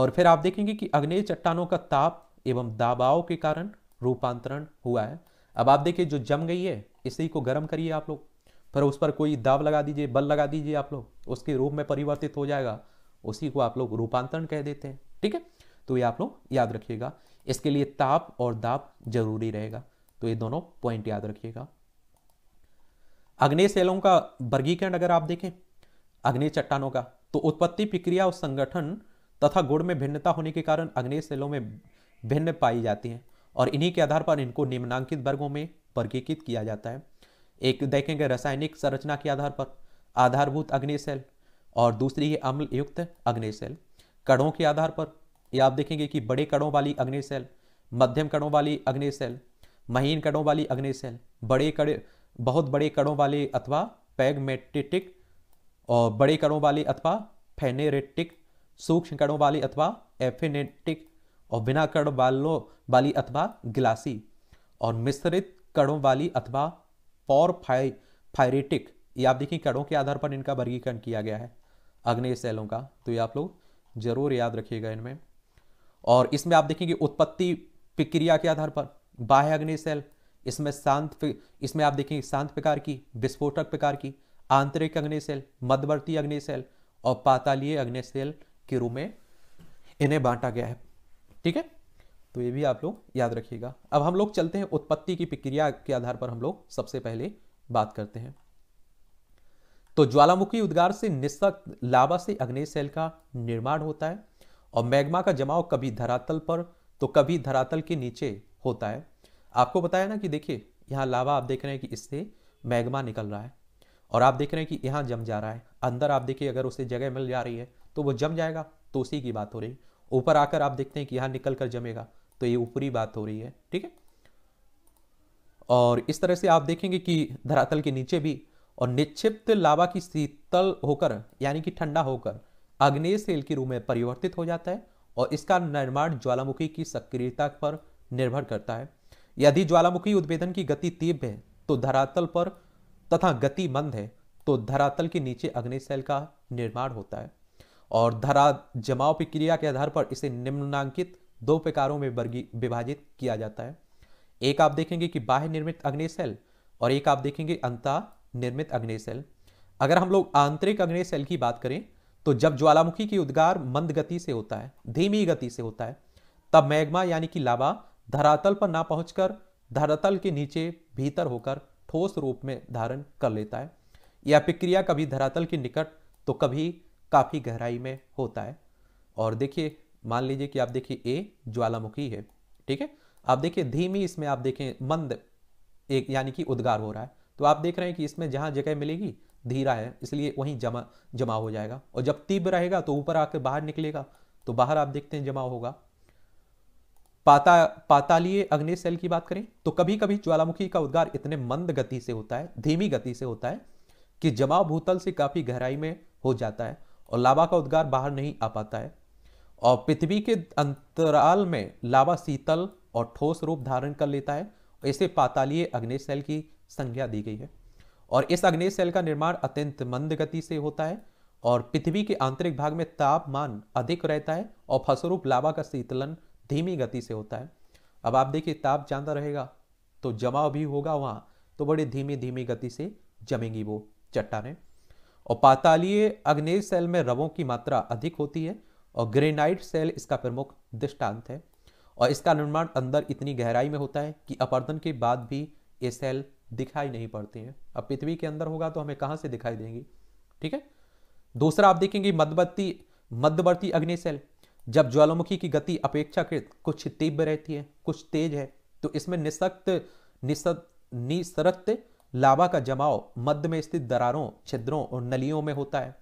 और फिर आप देखेंगे कि अग्नेय चट्टानों का ताप एवं दबाव के कारण रूपांतरण हुआ है अब आप देखिए जो जम गई है इसी को गर्म करिए आप लोग फिर उस पर कोई दाब लगा दीजिए बल लगा दीजिए आप लोग उसके रूप में परिवर्तित हो जाएगा उसी को आप लोग रूपांतरण कह देते हैं ठीक है तो ये आप लोग याद रखिएगा इसके लिए ताप और दाब जरूरी रहेगा तो ये दोनों पॉइंट याद रखिएगा अग्नि सेलों का वर्गीकरण अगर आप देखें अग्नि चट्टानों का तो उत्पत्ति प्रक्रिया और संगठन तथा गुण में भिन्नता होने के कारण अग्नि सेलों में भिन्न पाई जाती हैं और इन्हीं के आधार पर इनको निम्नांकित वर्गों में वर्गीकृत किया जाता है एक देखेंगे रासायनिक संरचना के आधार पर आधारभूत अग्नि सेल और दूसरी है अम्ल युक्त अग्नि सेल कणों के आधार पर ये आप देखेंगे कि बड़े कणों वाली अग्नि सेल मध्यम कणों वाली अग्नि सेल महीन कणों वाली अग्नि सेल बड़े कड़े बहुत बड़े कणों वाले अथवा पैगमेटिटिक और बड़े कणों वाले अथवा फेनेरेटिक सूक्ष्म कणों वाले अथवा एफिनेटिक और बिना कड़ बालों वाली अथवा गिलासी और मिश्रित कड़ों वाली अथवा पौर फायरेटिक ये आप देखिए कड़ों के आधार पर इनका वर्गीकरण किया गया है अग्नि शैलों का तो ये आप लोग जरूर याद रखिएगा इनमें और इसमें आप देखेंगे उत्पत्ति प्रक्रिया के आधार पर बाह्य अग्नि सेल इसमें शांत इसमें आप देखेंगे शांत प्रकार की विस्फोटक प्रकार की आंतरिक अग्नि सेल मध्यवर्ती अग्नि सेल और पातालीय अग्नि सेल के रूप में इन्हें बांटा गया है ठीक है तो ये भी आप लोग याद रखिएगा अब हम लोग चलते हैं उत्पत्ति की प्रक्रिया के आधार पर हम लोग सबसे पहले बात करते हैं तो ज्वालामुखी उद्गार से निस्तक लावा से अग्नि सेल का निर्माण होता है और मैग्मा का जमाव कभी धरातल पर तो कभी धरातल के नीचे होता है आपको बताया ना कि देखिए यहाँ लावा आप देख रहे हैं कि इससे मैग्मा निकल रहा है और आप देख रहे हैं कि यहाँ जम जा रहा है अंदर आप देखिए अगर उसे जगह मिल जा रही है तो वो जम जाएगा तो उसी की बात हो रही है ऊपर आकर आप देखते हैं कि यहां निकल कर जमेगा तो ये ऊपरी बात हो रही है ठीक है और इस तरह से आप देखेंगे कि धरातल के नीचे भी और निक्षिप्त लावा की शीतल होकर यानी कि ठंडा होकर अग्नेय सेल के रूप में परिवर्तित हो जाता है और इसका निर्माण ज्वालामुखी की सक्रियता पर निर्भर करता है यदि ज्वालामुखी उद्भेदन की गति तीव्र है तो धरातल पर तथा गति मंद है तो धरातल के नीचे अग्नि सेल का निर्माण होता है और धरा जमाव प्रक्रिया के आधार पर इसे निम्नांकित दो प्रकारों में वर्गी विभाजित किया जाता है एक आप देखेंगे कि बाह्य निर्मित अग्नेय सेल और एक आप देखेंगे अंता निर्मित अग्नेय सेल अगर हम लोग आंतरिक अग्नेय सेल की बात करें तो जब ज्वालामुखी की उद्गार मंद गति से होता है धीमी गति से होता है तब मैग्मा यानी कि लावा धरातल पर ना पहुंचकर धरातल के नीचे भीतर होकर ठोस रूप में धारण कर लेता है यह प्रक्रिया कभी धरातल के निकट तो कभी काफ़ी गहराई में होता है और देखिए मान लीजिए कि आप देखिए ए ज्वालामुखी है ठीक है आप देखिए धीमी इसमें आप देखें मंद एक यानी कि उद्गार हो रहा है तो आप देख रहे हैं कि इसमें जहाँ जगह मिलेगी धीरा है इसलिए वहीं जमा जमा हो जाएगा और जब तीव्र रहेगा तो ऊपर आकर बाहर निकलेगा तो बाहर आप देखते हैं जमा होगा पाता पातालीय अग्नि सेल की बात करें तो कभी कभी ज्वालामुखी का उद्गार इतने मंद गति से होता है धीमी गति से होता है कि जमाव भूतल से काफी गहराई में हो जाता है और लावा का उद्गार बाहर नहीं आ पाता है और पृथ्वी के अंतराल में लावा शीतल और ठोस रूप धारण कर लेता है इसे पातालीय अग्नेय सेल की संज्ञा दी गई है और इस अग्नेय सेल का निर्माण अत्यंत मंद गति से होता है और पृथ्वी के आंतरिक भाग में तापमान अधिक रहता है और फसरूप लावा का शीतलन धीमी गति से होता है अब आप देखिए ताप ज़्यादा रहेगा तो जमाव भी होगा वहाँ तो बड़ी धीमी धीमी गति से जमेंगी वो चट्टाने और पातालीय अग्नेय सेल में रवों की मात्रा अधिक होती है और ग्रेनाइट सेल इसका प्रमुख दृष्टांत है और इसका निर्माण अंदर इतनी गहराई में होता है कि अपर्दन के बाद भी ये सेल दिखाई नहीं पड़ते हैं अब पृथ्वी के अंदर होगा तो हमें कहाँ से दिखाई देंगी ठीक है दूसरा आप देखेंगे मध्यवर्ती मध्यवर्ती अग्नि सेल जब ज्वालामुखी की गति अपेक्षाकृत कुछ तीव्र रहती है कुछ तेज है तो इसमें निशक्त निसत निसरक्त लावा का जमाव मध्य में स्थित दरारों छिद्रों और नलियों में होता है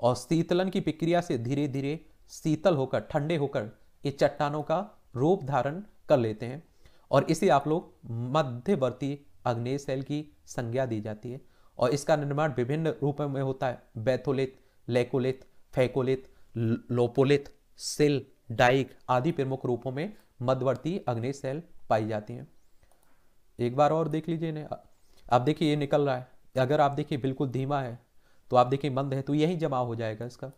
और शीतलन की प्रक्रिया से धीरे धीरे शीतल होकर ठंडे होकर ये चट्टानों का रूप धारण कर लेते हैं और इसे आप लोग मध्यवर्ती अग्नेय सेल की संज्ञा दी जाती है और इसका निर्माण विभिन्न रूपों में होता है batholith laccolith phacolith lopolith sill dyke आदि प्रमुख रूपों में मध्यवर्ती अग्नेय सेल पाई जाती हैं एक बार और देख लीजिए इन्हें आप देखिए ये निकल रहा है अगर आप देखिए बिल्कुल धीमा है तो आप देखिए मंद है तो यही जमा हो जाएगा इसका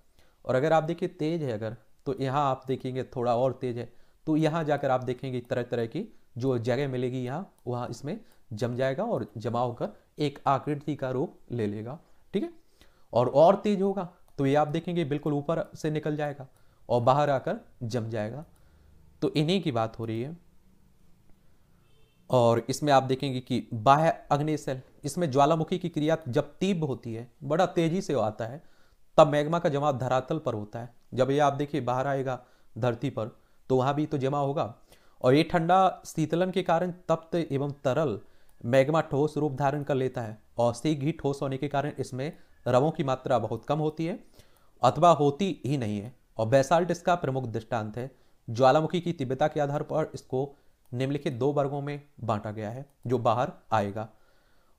और अगर आप देखिए तेज है अगर तो यहाँ आप देखेंगे थोड़ा और तेज है तो यहाँ जाकर आप देखेंगे तरह तरह की जो जगह मिलेगी यहाँ वहाँ इसमें जम जाएगा और जमा होकर एक आकृति का रूप ले लेगा ठीक है और और तेज होगा तो ये आप देखेंगे बिल्कुल ऊपर से निकल जाएगा और बाहर आकर जम जाएगा तो इन्हीं की बात हो रही है और इसमें आप देखेंगे कि बाह्य अग्नि सेल इसमें ज्वालामुखी की क्रिया जब तीव्र होती है बड़ा तेजी से आता है तब मैग्मा का जमाव धरातल पर होता है जब ये आप देखिए बाहर आएगा धरती पर तो वहाँ भी तो जमा होगा और ये ठंडा शीतलन के कारण तप्त एवं तरल मैग्मा ठोस रूप धारण कर लेता है और शीघ्र ही ठोस होने के कारण इसमें रवों की मात्रा बहुत कम होती है अथवा होती ही नहीं है और बेसाल्ट इसका प्रमुख दृष्टांत है ज्वालामुखी की तीव्रता के आधार पर इसको निम्नलिखित दो वर्गों में बांटा गया है जो बाहर आएगा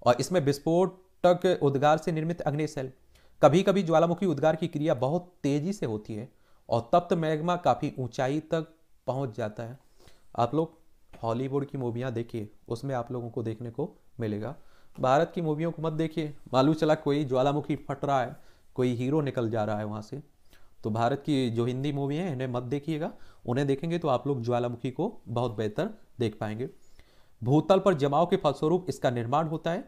और इसमें विस्फोटक उद्गार से निर्मित अग्नि सेल कभी कभी ज्वालामुखी उद्गार की क्रिया बहुत तेजी से होती है और तप्त मैग्मा काफ़ी ऊंचाई तक पहुंच जाता है आप लोग हॉलीवुड की मूवियां देखिए उसमें आप लोगों को देखने को मिलेगा भारत की मूवियों को मत देखिए मालूम चला कोई ज्वालामुखी फट रहा है कोई हीरो निकल जा रहा है वहां से तो भारत की जो हिंदी मूवी है इन्हें मत देखिएगा उन्हें देखेंगे तो आप लोग ज्वालामुखी को बहुत बेहतर देख पाएंगे भूतल पर जमाव के फलस्वरूप इसका निर्माण होता है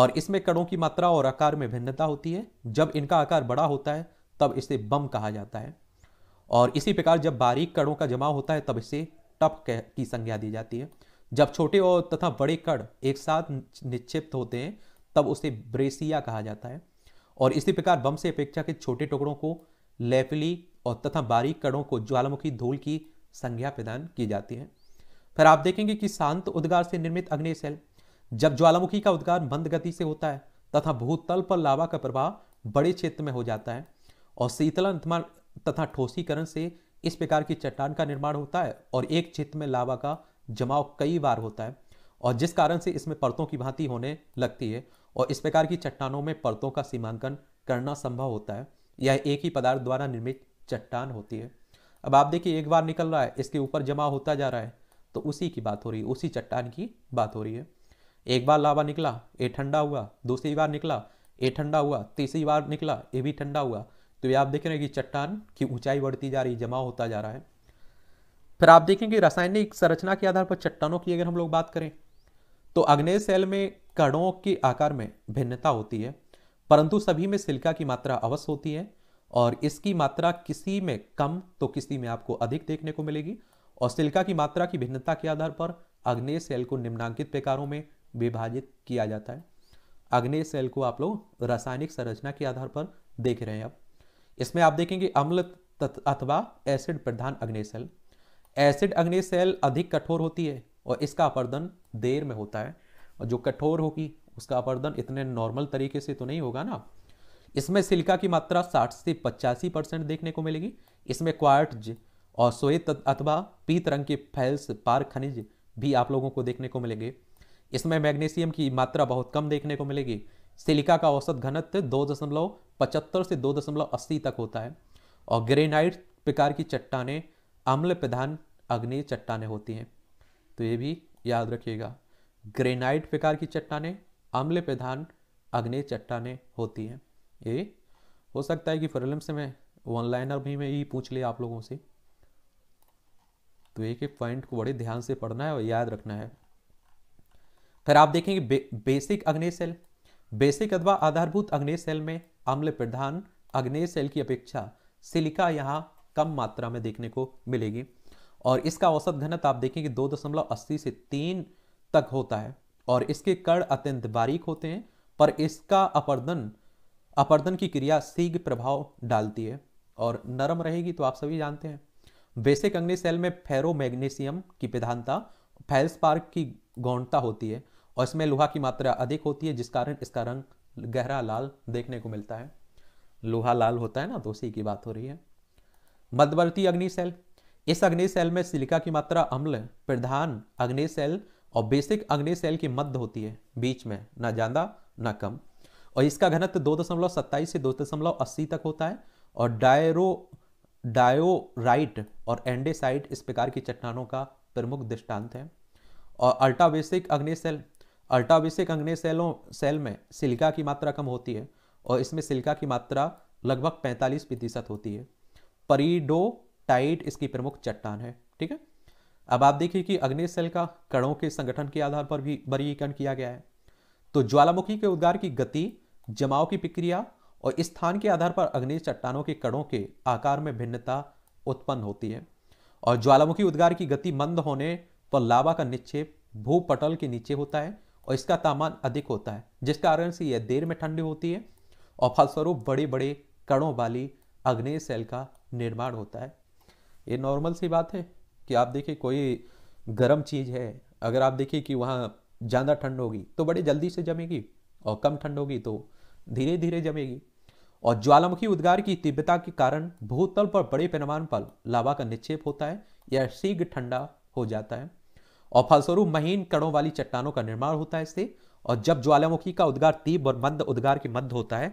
और इसमें कणों की मात्रा और आकार में भिन्नता होती है जब इनका आकार बड़ा होता है तब इसे बम कहा जाता है और इसी प्रकार जब बारीक कणों का जमाव होता है तब इसे टप की संज्ञा दी जाती है जब छोटे और तथा बड़े कण एक साथ निक्षिप्त होते हैं तब उसे ब्रेसिया कहा जाता है और इसी प्रकार बम से अपेक्षा के छोटे टुकड़ों को लेपली और तथा बारीक कड़ों को ज्वालामुखी धूल की संज्ञा प्रदान की जाती है फिर आप देखेंगे कि शांत उद्गार से निर्मित अग्नि सेल जब ज्वालामुखी का उद्गार मंद गति से होता है तथा भूतल पर लावा का प्रभाव बड़े क्षेत्र में हो जाता है और शीतलन तथा ठोसीकरण से इस प्रकार की चट्टान का निर्माण होता है और एक क्षेत्र में लावा का जमाव कई बार होता है और जिस कारण से इसमें परतों की भांति होने लगती है और इस प्रकार की चट्टानों में परतों का सीमांकन करना संभव होता है यह एक ही पदार्थ द्वारा निर्मित चट्टान होती है अब आप देखिए एक बार निकल रहा है इसके ऊपर जमा होता जा रहा है तो उसी की बात हो रही है उसी चट्टान की बात हो रही है एक बार लावा निकला ये ठंडा हुआ दूसरी बार निकला ये ठंडा हुआ तीसरी बार निकला ये भी ठंडा हुआ तो ये आप देख रहे हैं कि चट्टान की ऊंचाई बढ़ती जा रही है जमा होता जा रहा है फिर आप देखेंगे रासायनिक संरचना के आधार पर चट्टानों की अगर हम लोग बात करें तो अग्नेय सेल में कणों के आकार में भिन्नता होती है परंतु सभी में सिल्का की मात्रा अवश्य होती है और इसकी मात्रा किसी में कम तो किसी में आपको अधिक देखने को मिलेगी और सिल्का की मात्रा की भिन्नता के आधार पर अग्नेय सेल को निम्नांकित प्रकारों में विभाजित किया जाता है अग्नेय सेल को आप लोग रासायनिक संरचना के आधार पर देख रहे हैं अब इसमें आप देखेंगे अम्ल अथवा एसिड प्रधान अग्नेय सेल एसिड अग्नेय सेल अधिक कठोर होती है और इसका अपर्दन देर में होता है और जो कठोर होगी उसका अपर्दन इतने नॉर्मल तरीके से तो नहीं होगा ना इसमें सिलिका की मात्रा 60 से पचासी परसेंट देखने को मिलेगी इसमें क्वार्टज और श्वेत अथवा पीत रंग के फैल्स पार खनिज भी आप लोगों को देखने को मिलेंगे इसमें मैग्नीशियम की मात्रा बहुत कम देखने को मिलेगी सिलिका का औसत घनत्व दो दशमलव पचहत्तर से दो दशमलव अस्सी तक होता है और ग्रेनाइट प्रकार की चट्टाने अम्ल प्रधान अग्नि चट्टाने होती हैं तो ये भी याद रखिएगा ग्रेनाइट प्रकार की चट्टाने आम्ल प्रधान अग्नि चट्टाने होती हैं ये हो सकता है कि फ्रेलम से मैं वन लाइनर भी मैं यही पूछ लिया आप लोगों से तो एक एक पॉइंट को बड़े ध्यान से पढ़ना है और याद रखना है फिर आप देखेंगे बे, बेसिक अग्नि सेल बेसिक अथवा आधारभूत अग्नि सेल में अम्ल प्रधान अग्नि सेल की अपेक्षा सिलिका यहाँ कम मात्रा में देखने को मिलेगी और इसका औसत घनत आप देखेंगे दो दशमलव अस्सी से तीन तक होता है और इसके कण अत्यंत बारीक होते हैं पर इसका अपर्दन अपर्दन की क्रिया सीघ प्रभाव डालती है और नरम रहेगी तो आप सभी जानते हैं बेसिक अग्नि सेल में फेरोमैग्नीशियम की प्रधानता फेल्सपार्क की गौणता होती है और इसमें लोहा की मात्रा अधिक होती है जिस कारण इसका रंग गहरा लाल देखने को मिलता है लोहा लाल होता है ना तो उसी की बात हो रही है मध्यवर्ती अग्नि सेल इस अग्नि सेल में सिलिका की मात्रा अम्ल प्रधान अग्नि सेल और बेसिक अग्नि सेल की मध्य होती है बीच में ना ज़्यादा ना कम और इसका घनत्व दो दशमलव सत्ताईस से दो दशमलव अस्सी तक होता है और डायरो डायोराइट और एंडेसाइट इस प्रकार की चट्टानों का प्रमुख दृष्टांत है और अल्टावेसिक अग्नि सेल अल्टावेसिक अग्नि सेलों सेल में सिलिका की मात्रा कम होती है और इसमें सिलिका की मात्रा लगभग 45 प्रतिशत होती है परिडोटाइट इसकी प्रमुख चट्टान है ठीक है अब आप देखिए कि अग्नि सेल का कणों के संगठन के आधार पर भी वर्गीकरण किया गया है तो ज्वालामुखी के उद्गार की गति जमाव की प्रक्रिया और स्थान के आधार पर अग्नि चट्टानों के कणों के आकार में भिन्नता उत्पन्न होती है और ज्वालामुखी उद्गार की गति मंद होने पर तो लावा का निक्षेप भूपटल के नीचे होता है और इसका तापमान अधिक होता है जिस कारण से यह देर में ठंडी होती है और फलस्वरूप बड़े बड़े कणों वाली अग्नेय सेल का निर्माण होता है ये नॉर्मल सी बात है कि आप देखिए कोई गर्म चीज़ है अगर आप देखिए कि वहाँ ज़्यादा ठंड होगी तो बड़े जल्दी से जमेगी और कम ठंड होगी तो धीरे धीरे जमेगी और ज्वालामुखी उद्गार की तीव्रता के कारण भूतल पर बड़े पैमाने पर लावा का निक्षेप होता है या शीघ्र ठंडा हो जाता है और फलस्वरूप महीन कणों वाली चट्टानों का निर्माण होता है इससे और जब ज्वालामुखी का उद्गार तीव्र और मंद उद्गार के मध्य होता है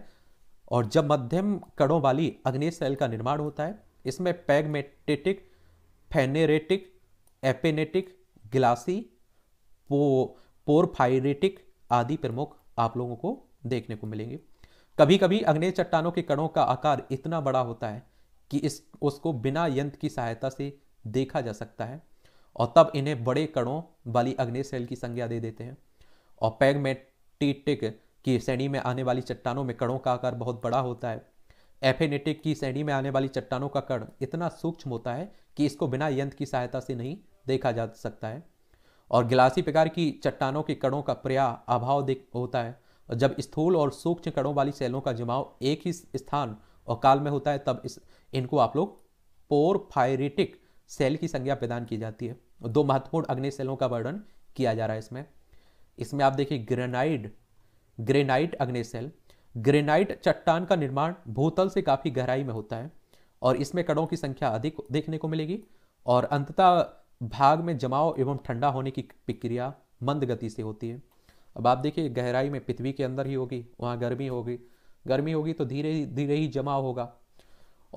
और जब मध्यम कणों वाली अग्नेशैल का निर्माण होता है इसमें पैगमेटेटिक फेनेरेटिक एपेनेटिक ग्लासी पो पोरफाइरेटिक आदि प्रमुख आप लोगों को देखने को मिलेंगे कभी कभी अग्नि चट्टानों के कणों का आकार इतना बड़ा होता है कि इस उसको बिना यंत्र की सहायता से देखा जा सकता है और तब इन्हें बड़े कणों वाली अग्नि सेल की संज्ञा दे देते हैं और पैगमेटिटिक की श्रेणी में आने वाली चट्टानों में कणों का आकार बहुत बड़ा होता है एफेनेटिक की श्रेणी में आने वाली चट्टानों का कण इतना सूक्ष्म होता है कि इसको बिना यंत्र की सहायता से नहीं देखा जा सकता है और गिलासी प्रकार की चट्टानों के कड़ों का प्रया अभाव देख होता है और जब स्थूल और सूक्ष्म कड़ों वाली सेलों का जमाव एक ही स्थान और काल में होता है तब इस इनको आप लोग पोरफायरिटिक सेल की संज्ञा प्रदान की जाती है दो महत्वपूर्ण अग्नि सेलों का वर्णन किया जा रहा है इसमें इसमें आप देखिए ग्रेनाइड ग्रेनाइट अग्नि सेल ग्रेनाइट चट्टान का निर्माण भूतल से काफ़ी गहराई में होता है और इसमें कड़ों की संख्या अधिक देखने को मिलेगी और अंततः भाग में जमाव एवं ठंडा होने की प्रक्रिया मंद गति से होती है अब आप देखिए गहराई में पृथ्वी के अंदर ही होगी वहाँ गर्मी होगी गर्मी होगी तो धीरे धीरे ही जमाव होगा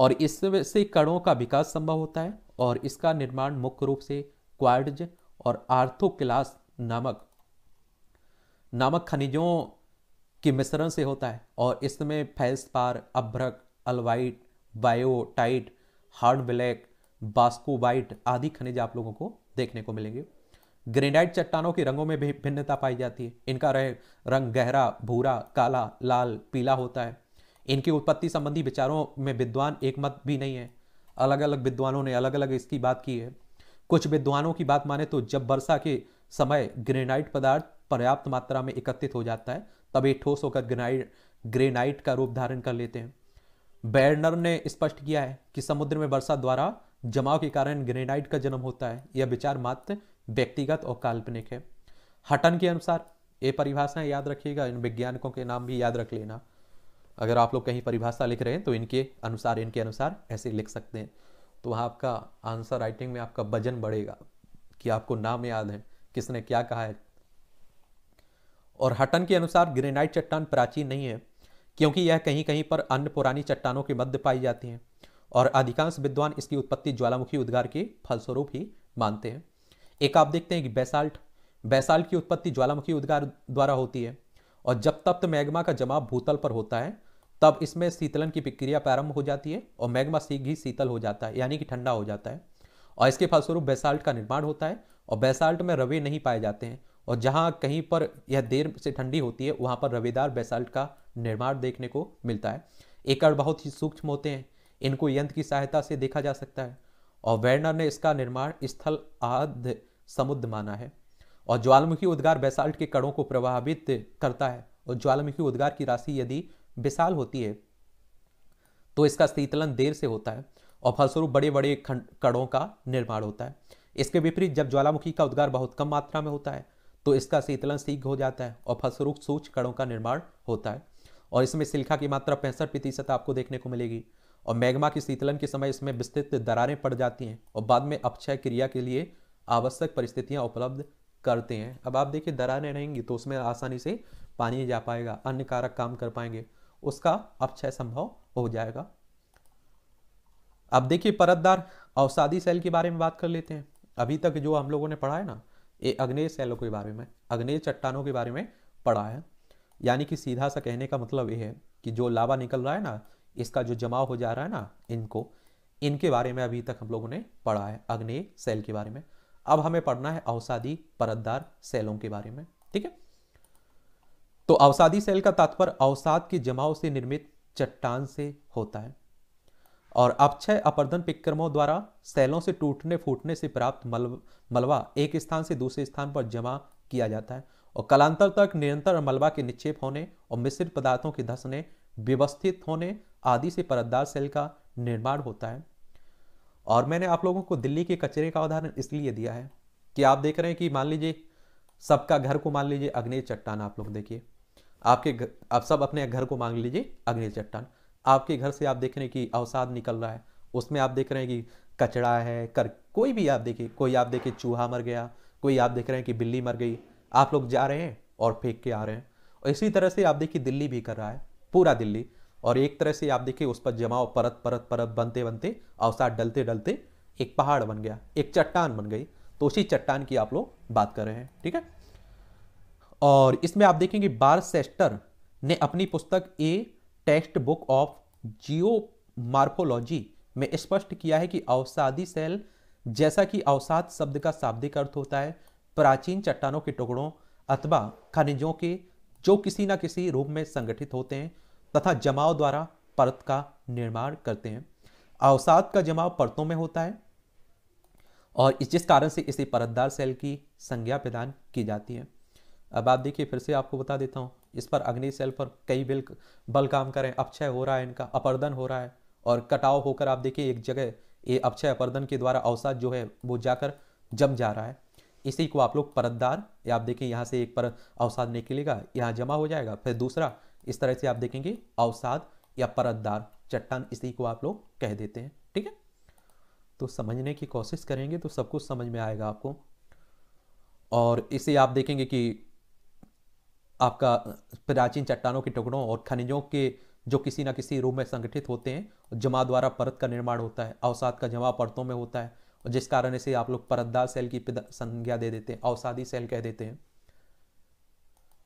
और इससे कणों का विकास संभव होता है और इसका निर्माण मुख्य रूप से क्वाड्ज और आर्थोक्लास नामक नामक खनिजों के मिश्रण से होता है और इसमें फैसपार अभ्रक albite biotite hornblende muscovite आदि खनिज आप लोगों को देखने को मिलेंगे ग्रेनाइट चट्टानों के रंगों में भी भिन्नता पाई जाती है इनका रंग गहरा भूरा काला लाल पीला होता है इनकी उत्पत्ति संबंधी विचारों में विद्वान एक मत भी नहीं है अलग अलग विद्वानों ने अलग अलग इसकी बात की है कुछ विद्वानों की बात माने तो जब वर्षा के समय ग्रेनाइट पदार्थ पर्याप्त मात्रा में एकत्रित हो जाता है तब ये ठोस होकर ग्रेनाइट ग्रेनाइट का रूप धारण कर लेते हैं बैरनर ने स्पष्ट किया है कि समुद्र में वर्षा द्वारा जमाव के कारण ग्रेनाइट का जन्म होता है यह विचार मात्र व्यक्तिगत और काल्पनिक है हटन के अनुसार ये परिभाषाएं याद रखिएगा इन वैज्ञानिकों के नाम भी याद रख लेना अगर आप लोग कहीं परिभाषा लिख रहे हैं तो इनके अनुसार इनके अनुसार ऐसे लिख सकते हैं तो वहाँ आपका आंसर राइटिंग में आपका वजन बढ़ेगा कि आपको नाम याद है किसने क्या कहा है और हटन के अनुसार ग्रेनाइट चट्टान प्राचीन नहीं है क्योंकि यह कहीं कहीं पर अन्य पुरानी चट्टानों के मध्य पाई जाती हैं और अधिकांश विद्वान इसकी उत्पत्ति ज्वालामुखी उद्गार के फलस्वरूप ही मानते हैं एक आप देखते हैं कि बैसाल्ट बैसाल्ट की उत्पत्ति ज्वालामुखी उद्गार द्वारा होती है और जब तप्त मैग्मा का जमाव भूतल पर होता है तब इसमें शीतलन की प्रक्रिया प्रारंभ हो जाती है और मैग्मा शीघ्र ही शीतल हो जाता है यानी कि ठंडा हो जाता है और इसके फलस्वरूप बैसाल्ट का निर्माण होता है और बैसाल्ट में रवे नहीं पाए जाते हैं और जहाँ कहीं पर यह देर से ठंडी होती है वहाँ पर रवेदार बेसाल्ट का निर्माण देखने को मिलता है एकड़ बहुत ही सूक्ष्म होते हैं इनको यंत्र की सहायता से देखा जा सकता है और वेर्नर ने इसका निर्माण स्थल आध समुद्र माना है और ज्वालामुखी उद्गार बेसाल्ट के कणों को प्रभावित करता है और ज्वालामुखी उद्गार की राशि यदि विशाल होती है तो इसका शीतलन देर से होता है और फलस्वरूप बड़े बड़े कणों का निर्माण होता है इसके विपरीत जब ज्वालामुखी का उद्गार बहुत कम मात्रा में होता है तो इसका शीतलन शीघ्र हो जाता है और फलस्वरूप सूक्ष कणों का निर्माण होता है और इसमें सिल्खा की मात्रा पैंसठ प्रतिशत आपको देखने को मिलेगी और मैग्मा की शीतलन के समय इसमें विस्तृत दरारें पड़ जाती हैं और बाद में अपक्षय क्रिया के लिए आवश्यक परिस्थितियाँ उपलब्ध करते हैं अब आप देखिए दरारें रहेंगी तो उसमें आसानी से पानी जा पाएगा अन्य कारक काम कर पाएंगे उसका अपक्षय संभव हो जाएगा अब देखिए परतदार अवसादी सेल के बारे में बात कर लेते हैं अभी तक जो हम लोगों ने पढ़ा है ना ये अग्नेय शैलों के बारे में अग्नेय चट्टानों के बारे में पढ़ा है यानी कि सीधा सा कहने का मतलब ये है कि जो लावा निकल रहा है ना इसका जो जमाव हो जा रहा है ना इनको इनके बारे में अभी तक हम लोगों ने पढ़ा है अग्नेय शैल के बारे में अब हमें पढ़ना है अवसादी परतदार शैलों के बारे में ठीक है तो अवसादी शैल का तात्पर्य अवसाद के जमाव से निर्मित चट्टान से होता है और अपक्षय अपर्दन पिक्रमों द्वारा सेलों से टूटने फूटने से प्राप्त मल मलबा एक स्थान से दूसरे स्थान पर जमा किया जाता है और कलांतर तक निरंतर मलबा के निक्षेप होने और मिश्रित पदार्थों के धसने व्यवस्थित होने आदि से परतदार सेल का निर्माण होता है और मैंने आप लोगों को दिल्ली के कचरे का उदाहरण इसलिए दिया है कि आप देख रहे हैं कि मान लीजिए सबका घर को मान लीजिए अग्नि चट्टान आप लोग देखिए आपके आप सब अपने घर को मान लीजिए अग्नि चट्टान आपके घर से आप देख रहे हैं कि अवसाद निकल रहा है उसमें आप देख रहे हैं कि कचड़ा है कर कोई भी आप देखिए कोई आप देखिए चूहा मर गया कोई आप देख रहे हैं कि बिल्ली मर गई आप लोग जा रहे हैं और फेंक के आ रहे हैं और इसी तरह से आप देखिए दिल्ली भी कर रहा है पूरा दिल्ली और एक तरह से आप देखिए उस पर जमाव परत परत परत बनते बनते अवसाद डलते डलते एक पहाड़ बन गया एक चट्टान बन गई तो उसी चट्टान की आप लोग बात कर रहे हैं ठीक है और इसमें आप देखेंगे बार सेस्टर ने अपनी पुस्तक a textbook of geomorphology में स्पष्ट किया है कि अवसादी सेल जैसा कि अवसाद शब्द का शाब्दिक अर्थ होता है प्राचीन चट्टानों के टुकड़ों अथवा खनिजों के जो किसी न किसी रूप में संगठित होते हैं तथा जमाव द्वारा परत का निर्माण करते हैं अवसाद का जमाव परतों में होता है और इस जिस कारण से इसे परतदार सेल की संज्ञा प्रदान की जाती है अब आप देखिए फिर से आपको बता देता हूँ इस पर अग्नि सेल पर कई बिल बल काम करें अपक्षय हो रहा है इनका अपर्दन हो रहा है और कटाव होकर आप देखिए एक जगह ये अपक्षय अपर्दन के द्वारा अवसाद जो है वो जाकर जम जा रहा है इसी को आप लोग परतदार या आप देखिए यहाँ से एक पर अवसाद निकलेगा यहाँ जमा हो जाएगा फिर दूसरा इस तरह से आप देखेंगे अवसाद या परतदार चट्टान इसी को आप लोग कह देते हैं ठीक है तो समझने की कोशिश करेंगे तो सब कुछ समझ में आएगा आपको और इसे आप देखेंगे कि आपका प्राचीन चट्टानों के टुकड़ों और खनिजों के जो किसी ना किसी रूप में संगठित होते हैं जमा द्वारा परत का निर्माण होता है अवसाद का जमा परतों में होता है और जिस कारण से आप लोग परतदार सेल की संज्ञा दे देते हैं अवसादी सेल कह देते हैं